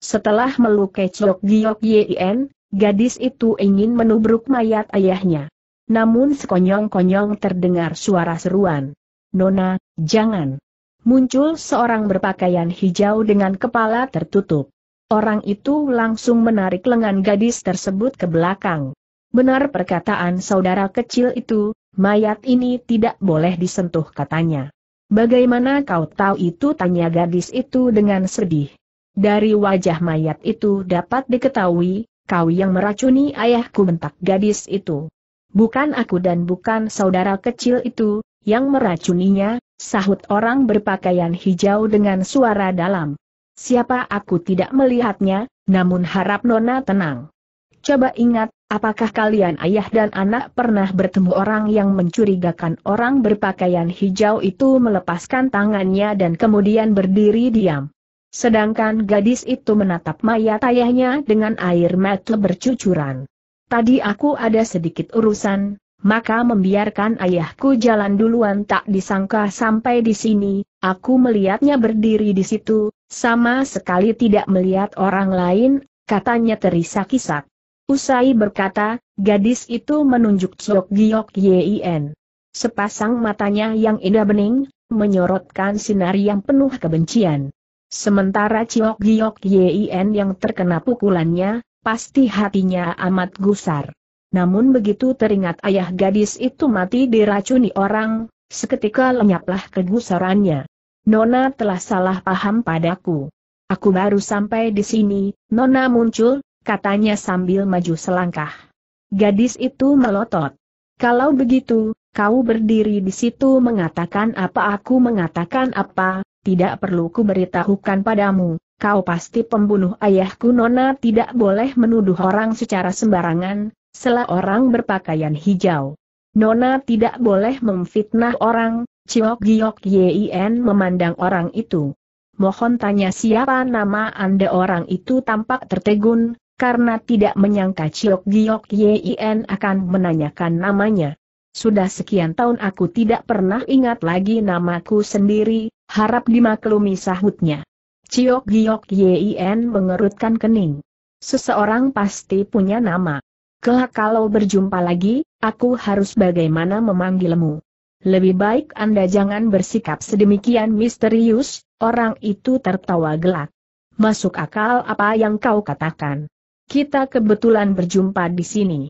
Setelah melukai Chok Giok Yien, gadis itu ingin menubruk mayat ayahnya. Namun sekonyong-konyong terdengar suara seruan. Nona, jangan. Muncul seorang berpakaian hijau dengan kepala tertutup. Orang itu langsung menarik lengan gadis tersebut ke belakang. Benar perkataan saudara kecil itu, mayat ini tidak boleh disentuh katanya. Bagaimana kau tahu itu tanya gadis itu dengan sedih. Dari wajah mayat itu dapat diketahui, kau yang meracuni ayahku bentak gadis itu. Bukan aku dan bukan saudara kecil itu, yang meracuninya, sahut orang berpakaian hijau dengan suara dalam. Siapa aku tidak melihatnya, namun harap Nona tenang. Coba ingat, Apakah kalian ayah dan anak pernah bertemu orang yang mencurigakan orang berpakaian hijau itu melepaskan tangannya dan kemudian berdiri diam? Sedangkan gadis itu menatap mayat ayahnya dengan air mata bercucuran. Tadi aku ada sedikit urusan, maka membiarkan ayahku jalan duluan tak disangka sampai di sini, aku melihatnya berdiri di situ, sama sekali tidak melihat orang lain, katanya terisak-isak. Usai berkata, gadis itu menunjuk Chok Giok Yin. Sepasang matanya yang indah bening, menyorotkan sinar yang penuh kebencian. Sementara Chok Giok Yin yang terkena pukulannya, pasti hatinya amat gusar. Namun begitu teringat ayah gadis itu mati diracuni orang, seketika lenyaplah kegusarannya. Nona telah salah paham padaku. Aku baru sampai di sini, Nona muncul, katanya sambil maju selangkah. Gadis itu melotot. Kalau begitu, kau berdiri di situ mengatakan apa aku mengatakan apa, tidak perlu ku beritahukan padamu, kau pasti pembunuh ayahku Nona tidak boleh menuduh orang secara sembarangan, selah orang berpakaian hijau. Nona tidak boleh memfitnah orang, Ciok Giok yien memandang orang itu. Mohon tanya siapa nama Anda orang itu tampak tertegun, karena tidak menyangka Chiok Giok Yien akan menanyakan namanya. Sudah sekian tahun aku tidak pernah ingat lagi namaku sendiri, harap dimaklumi sahutnya. Ciok Giok Yien mengerutkan kening. Seseorang pasti punya nama. Kelak kalau berjumpa lagi, aku harus bagaimana memanggilmu. Lebih baik Anda jangan bersikap sedemikian misterius, orang itu tertawa gelak. Masuk akal apa yang kau katakan. Kita kebetulan berjumpa di sini.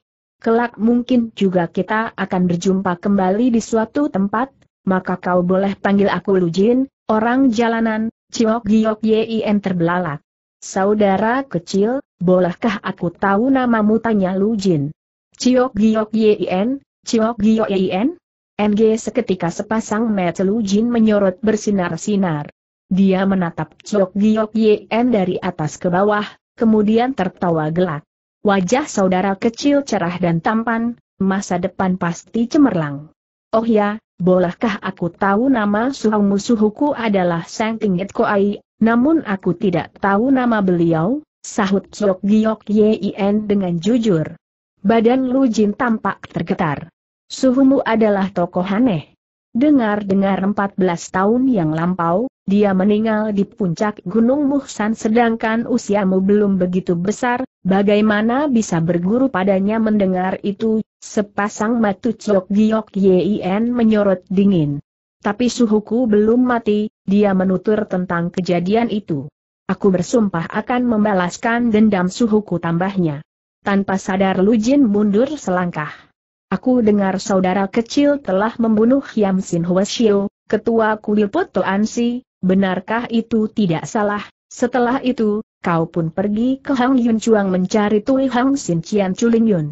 Kelak mungkin juga kita akan berjumpa kembali di suatu tempat, maka kau boleh panggil aku Lu Jin, orang jalanan, Ciok Giok Yin terbelalak. Saudara kecil, bolehkah aku tahu namamu tanya Jin. Ciok Giok Yin, Ciok Giok Yin? NG seketika sepasang mata Lujin menyorot bersinar-sinar. Dia menatap Ciok Giok Yin dari atas ke bawah, kemudian tertawa gelak. Wajah saudara kecil cerah dan tampan, masa depan pasti cemerlang. Oh ya, bolehkah aku tahu nama suhu musuhku adalah Sang Tingit Koai, namun aku tidak tahu nama beliau, sahut Sok Giok Yin dengan jujur. Badan Lu Jin tampak tergetar. Suhumu adalah tokoh aneh. Dengar-dengar 14 tahun yang lampau, dia meninggal di puncak Gunung Muhsan sedangkan usiamu belum begitu besar, bagaimana bisa berguru padanya mendengar itu, sepasang matu ciok Giok Yin menyorot dingin. Tapi suhuku belum mati, dia menutur tentang kejadian itu. Aku bersumpah akan membalaskan dendam suhuku tambahnya. Tanpa sadar Lu Jin mundur selangkah. Aku dengar saudara kecil telah membunuh Yamsin Sin ketua kuil Potoansi, Benarkah itu tidak salah? Setelah itu, kau pun pergi ke Hang Yun Chuang mencari Tui Hang Sin Cian Chulin Yun.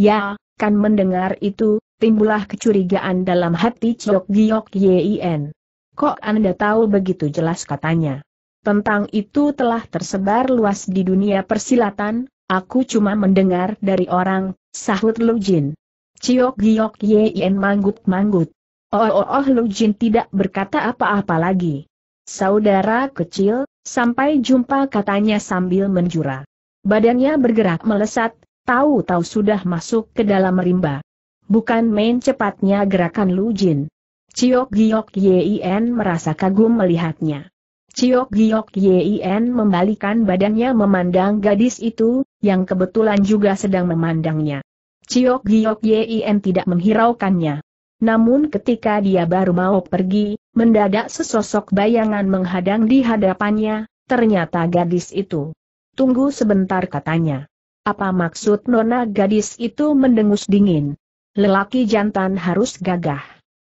Ya, kan mendengar itu, timbulah kecurigaan dalam hati Chok Giok Yien. Kok Anda tahu begitu jelas katanya? Tentang itu telah tersebar luas di dunia persilatan, aku cuma mendengar dari orang, sahut Lu Jin. Ciok Giok Yien manggut-manggut. Oh oh oh Lu Jin tidak berkata apa-apa lagi. Saudara kecil, sampai jumpa katanya sambil menjura. Badannya bergerak melesat, tahu-tahu sudah masuk ke dalam rimba. Bukan main cepatnya gerakan Lu Jin. Ciok Giok Yin merasa kagum melihatnya. Ciok Giok Yin membalikan badannya memandang gadis itu, yang kebetulan juga sedang memandangnya. Ciok Giok Yin tidak menghiraukannya. Namun ketika dia baru mau pergi, mendadak sesosok bayangan menghadang di hadapannya, ternyata gadis itu. Tunggu sebentar katanya. Apa maksud nona gadis itu mendengus dingin? Lelaki jantan harus gagah.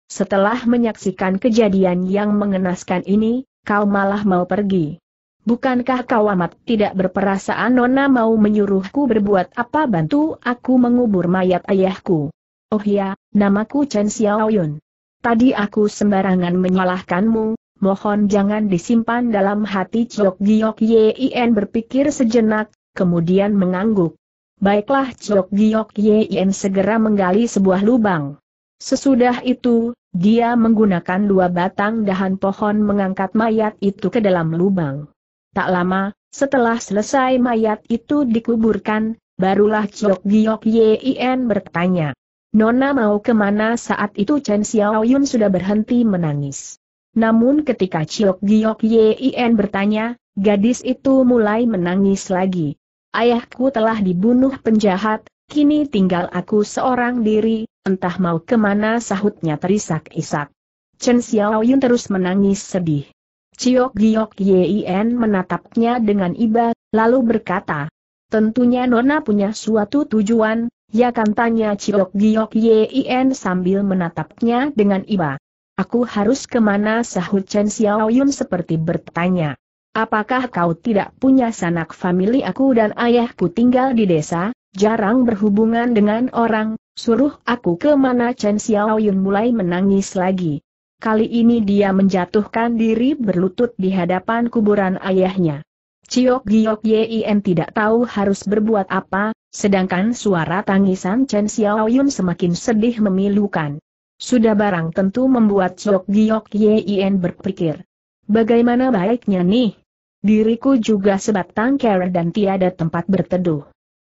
Setelah menyaksikan kejadian yang mengenaskan ini, kau malah mau pergi. Bukankah kau amat tidak berperasaan Nona mau menyuruhku berbuat apa bantu aku mengubur mayat ayahku? Oh ya, namaku Chen Xiaoyun. Tadi aku sembarangan menyalahkanmu, mohon jangan disimpan dalam hati Chok Giok Yien berpikir sejenak, kemudian mengangguk. Baiklah Chok Giok Yien segera menggali sebuah lubang. Sesudah itu, dia menggunakan dua batang dahan pohon mengangkat mayat itu ke dalam lubang. Tak lama, setelah selesai mayat itu dikuburkan, barulah Chok Giok Yien bertanya. Nona mau kemana saat itu Chen Xiaoyun sudah berhenti menangis. Namun ketika Chiok Giok Yin bertanya, gadis itu mulai menangis lagi. Ayahku telah dibunuh penjahat, kini tinggal aku seorang diri, entah mau kemana sahutnya terisak-isak. Chen Xiaoyun terus menangis sedih. Chiok Giok Yin menatapnya dengan iba, lalu berkata, Tentunya Nona punya suatu tujuan, Ya kan tanya Ciok Giok Yin sambil menatapnya dengan iba. Aku harus kemana sahut Chen Xiaoyun seperti bertanya. Apakah kau tidak punya sanak famili aku dan ayahku tinggal di desa, jarang berhubungan dengan orang, suruh aku kemana Chen Xiaoyun mulai menangis lagi. Kali ini dia menjatuhkan diri berlutut di hadapan kuburan ayahnya. Ciok Giok Yin tidak tahu harus berbuat apa, Sedangkan suara tangisan Chen Xiaoyun semakin sedih memilukan. Sudah barang tentu membuat Chok Giok Yien berpikir. Bagaimana baiknya nih? Diriku juga sebatang kera dan tiada tempat berteduh.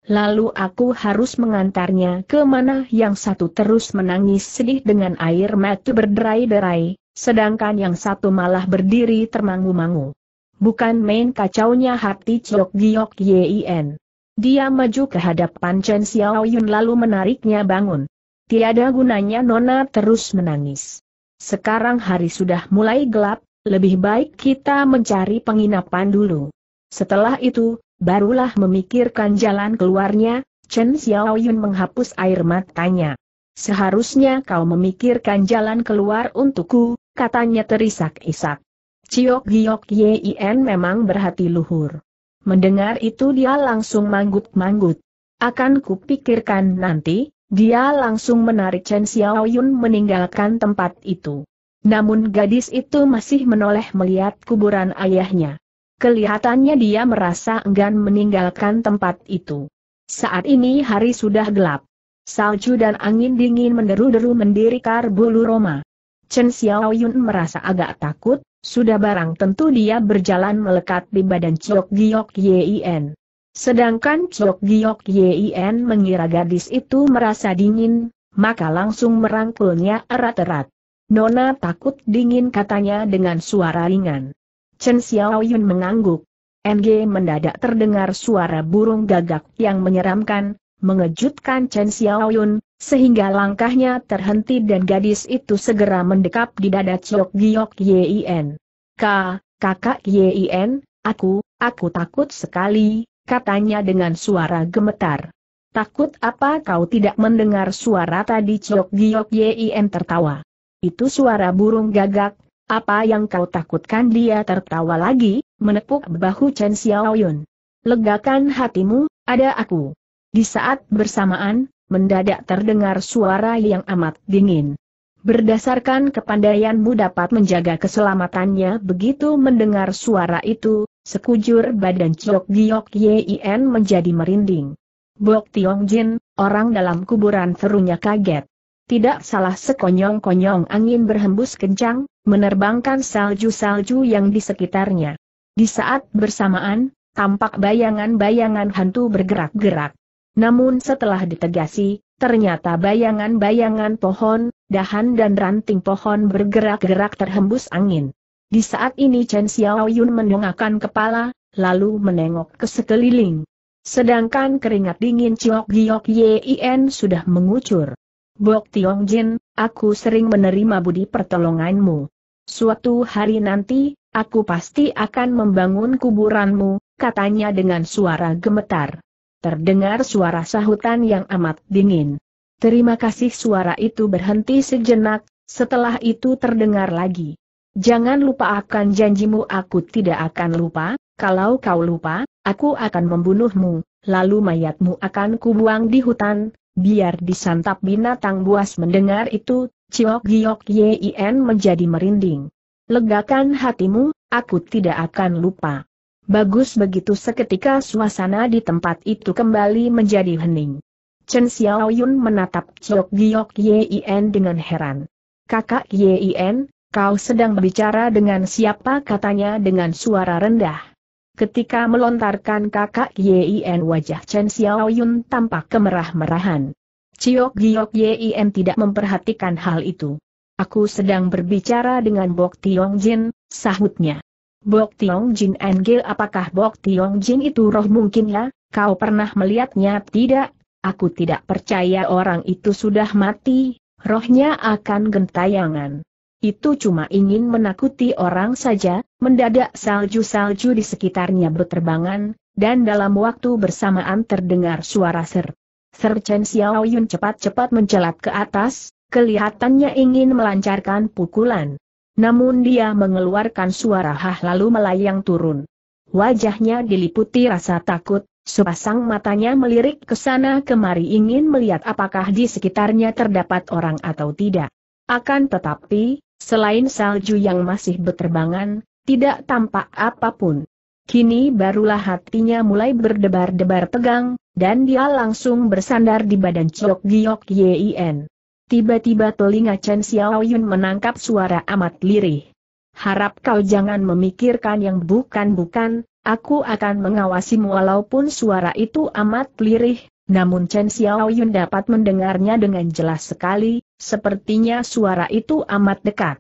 Lalu aku harus mengantarnya ke mana yang satu terus menangis sedih dengan air mata berderai-derai, sedangkan yang satu malah berdiri termangu-mangu. Bukan main kacaunya hati Chok Giok Yien. Dia maju ke hadapan Chen Xiaoyun lalu menariknya bangun. Tiada gunanya Nona terus menangis. Sekarang hari sudah mulai gelap, lebih baik kita mencari penginapan dulu. Setelah itu, barulah memikirkan jalan keluarnya, Chen Xiaoyun menghapus air matanya. Seharusnya kau memikirkan jalan keluar untukku, katanya terisak-isak. Ciok Giok Yin memang berhati luhur. Mendengar itu dia langsung manggut-manggut. Akan kupikirkan nanti, dia langsung menarik Chen Xiaoyun meninggalkan tempat itu. Namun gadis itu masih menoleh melihat kuburan ayahnya. Kelihatannya dia merasa enggan meninggalkan tempat itu. Saat ini hari sudah gelap. Salju dan angin dingin menderu-deru mendirikar bulu Roma. Chen Xiaoyun merasa agak takut, sudah barang tentu dia berjalan melekat di badan Chok Giok Yin. Sedangkan Chok Giok Yin mengira gadis itu merasa dingin, maka langsung merangkulnya erat-erat. Nona takut dingin katanya dengan suara ringan. Chen Xiaoyun mengangguk. NG mendadak terdengar suara burung gagak yang menyeramkan, mengejutkan Chen Xiaoyun, sehingga langkahnya terhenti dan gadis itu segera mendekap di dada Chok Giok Yin. Ka, kakak Yin, aku, aku takut sekali, katanya dengan suara gemetar. Takut apa kau tidak mendengar suara tadi Chok Giok Yin tertawa. Itu suara burung gagak, apa yang kau takutkan dia tertawa lagi, menepuk bahu Chen Xiaoyun. Legakan hatimu, ada aku. Di saat bersamaan, mendadak terdengar suara yang amat dingin. Berdasarkan kepandaianmu dapat menjaga keselamatannya begitu mendengar suara itu, sekujur badan Chok Giok Yin menjadi merinding. Bok Tiong Jin, orang dalam kuburan serunya kaget. Tidak salah sekonyong-konyong angin berhembus kencang, menerbangkan salju-salju yang di sekitarnya. Di saat bersamaan, tampak bayangan-bayangan hantu bergerak-gerak. Namun setelah ditegasi, ternyata bayangan-bayangan pohon, dahan dan ranting pohon bergerak-gerak terhembus angin. Di saat ini Chen Xiaoyun mendongakkan kepala, lalu menengok ke sekeliling. Sedangkan keringat dingin Chiok Giok Yin sudah mengucur. Bok Tiong Jin, aku sering menerima budi pertolonganmu. Suatu hari nanti, aku pasti akan membangun kuburanmu, katanya dengan suara gemetar terdengar suara sahutan yang amat dingin. Terima kasih suara itu berhenti sejenak, setelah itu terdengar lagi. Jangan lupa akan janjimu aku tidak akan lupa, kalau kau lupa, aku akan membunuhmu, lalu mayatmu akan kubuang di hutan, biar disantap binatang buas mendengar itu, Ciok Giok Yin menjadi merinding. Legakan hatimu, aku tidak akan lupa. Bagus begitu seketika suasana di tempat itu kembali menjadi hening. Chen Xiaoyun menatap Chok Giok Yien dengan heran. Kakak Yien, kau sedang berbicara dengan siapa katanya dengan suara rendah. Ketika melontarkan kakak Yien, wajah Chen Xiaoyun tampak kemerah-merahan. Chok Giok Yien tidak memperhatikan hal itu. Aku sedang berbicara dengan Bok Tiong Jin, sahutnya. Bok Tiong Jin Angel, apakah Bok Tiong Jin itu roh mungkin ya, kau pernah melihatnya tidak? Aku tidak percaya orang itu sudah mati, rohnya akan gentayangan. Itu cuma ingin menakuti orang saja, mendadak salju-salju di sekitarnya berterbangan, dan dalam waktu bersamaan terdengar suara ser. Ser Chen Xiaoyun cepat-cepat mencelat ke atas, kelihatannya ingin melancarkan pukulan. Namun dia mengeluarkan suara hah lalu melayang turun. Wajahnya diliputi rasa takut, sepasang matanya melirik ke sana kemari ingin melihat apakah di sekitarnya terdapat orang atau tidak. Akan tetapi, selain salju yang masih berterbangan, tidak tampak apapun. Kini barulah hatinya mulai berdebar-debar tegang, dan dia langsung bersandar di badan Chok Giok Yien. Tiba-tiba telinga Chen Xiaoyun menangkap suara amat lirih. Harap kau jangan memikirkan yang bukan-bukan, aku akan mengawasimu walaupun suara itu amat lirih, namun Chen Xiaoyun dapat mendengarnya dengan jelas sekali, sepertinya suara itu amat dekat.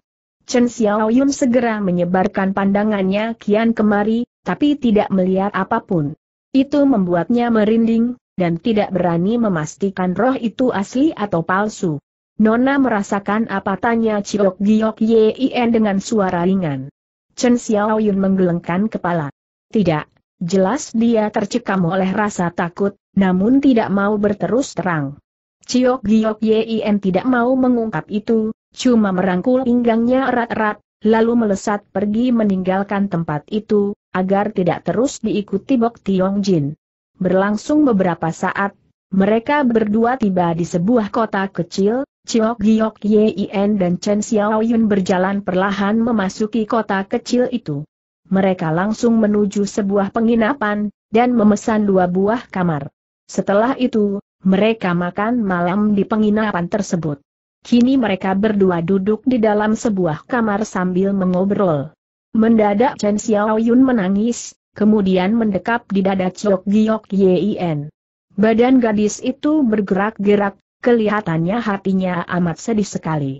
Chen Xiaoyun segera menyebarkan pandangannya kian kemari, tapi tidak melihat apapun. Itu membuatnya merinding, dan tidak berani memastikan roh itu asli atau palsu. Nona merasakan apa tanya Ciok Giok Yin dengan suara ringan. Chen Xiao Xiaoyun menggelengkan kepala. Tidak, jelas dia tercekam oleh rasa takut, namun tidak mau berterus terang. Ciok Giok Yin tidak mau mengungkap itu, cuma merangkul pinggangnya erat-erat, lalu melesat pergi meninggalkan tempat itu, agar tidak terus diikuti Bok Tiong Jin. Berlangsung beberapa saat, mereka berdua tiba di sebuah kota kecil, Chiok Giok Yin dan Chen Xiaoyun berjalan perlahan memasuki kota kecil itu. Mereka langsung menuju sebuah penginapan, dan memesan dua buah kamar. Setelah itu, mereka makan malam di penginapan tersebut. Kini mereka berdua duduk di dalam sebuah kamar sambil mengobrol. Mendadak Chen Xiaoyun menangis, kemudian mendekap di dada Chiok Giok Yin. Badan gadis itu bergerak-gerak, Kelihatannya hatinya amat sedih sekali.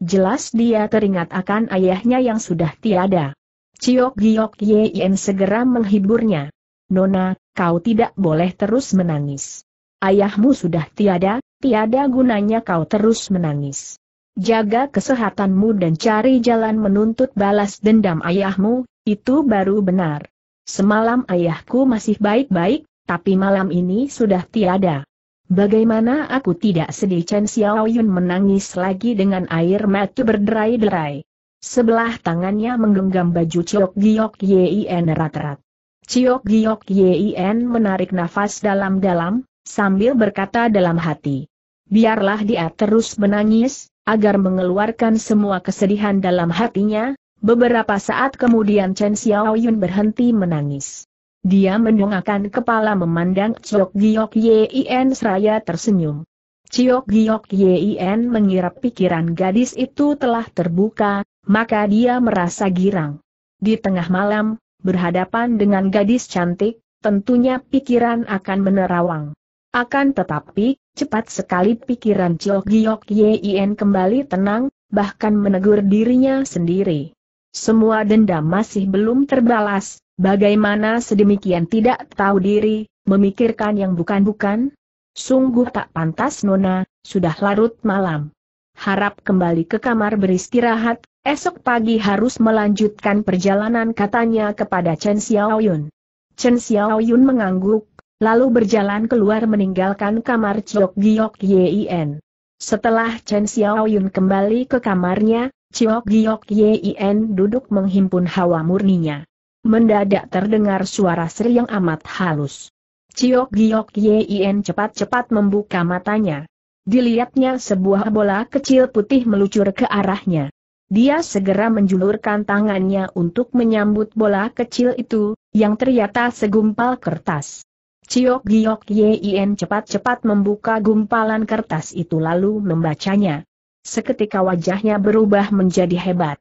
Jelas dia teringat akan ayahnya yang sudah tiada. Ciok Giok Yien segera menghiburnya. Nona, kau tidak boleh terus menangis. Ayahmu sudah tiada, tiada gunanya kau terus menangis. Jaga kesehatanmu dan cari jalan menuntut balas dendam ayahmu, itu baru benar. Semalam ayahku masih baik-baik, tapi malam ini sudah tiada. Bagaimana aku tidak sedih Chen Xiaoyun menangis lagi dengan air mata berderai-derai. Sebelah tangannya menggenggam baju Chiok Giok Yien erat-erat. Chiok Giok Yien menarik nafas dalam-dalam, sambil berkata dalam hati. Biarlah dia terus menangis, agar mengeluarkan semua kesedihan dalam hatinya, beberapa saat kemudian Chen Xiaoyun berhenti menangis. Dia mendongakkan kepala memandang Ciok Giok Yin seraya tersenyum. Ciok Giok Yin mengira pikiran gadis itu telah terbuka, maka dia merasa girang. Di tengah malam, berhadapan dengan gadis cantik, tentunya pikiran akan menerawang. Akan tetapi, cepat sekali pikiran Ciok Giok Yin kembali tenang, bahkan menegur dirinya sendiri. Semua dendam masih belum terbalas, Bagaimana sedemikian tidak tahu diri, memikirkan yang bukan-bukan? Sungguh tak pantas Nona, sudah larut malam. Harap kembali ke kamar beristirahat, esok pagi harus melanjutkan perjalanan katanya kepada Chen Xiaoyun. Chen Xiaoyun mengangguk, lalu berjalan keluar meninggalkan kamar Chok Giok Yien. Setelah Chen Xiaoyun kembali ke kamarnya, Chok Giok Yien duduk menghimpun hawa murninya. Mendadak terdengar suara Sri yang amat halus. Ciok Giok Yin cepat-cepat membuka matanya. Dilihatnya sebuah bola kecil putih melucur ke arahnya. Dia segera menjulurkan tangannya untuk menyambut bola kecil itu, yang ternyata segumpal kertas. Ciok Giok Yin cepat-cepat membuka gumpalan kertas itu lalu membacanya. Seketika wajahnya berubah menjadi hebat.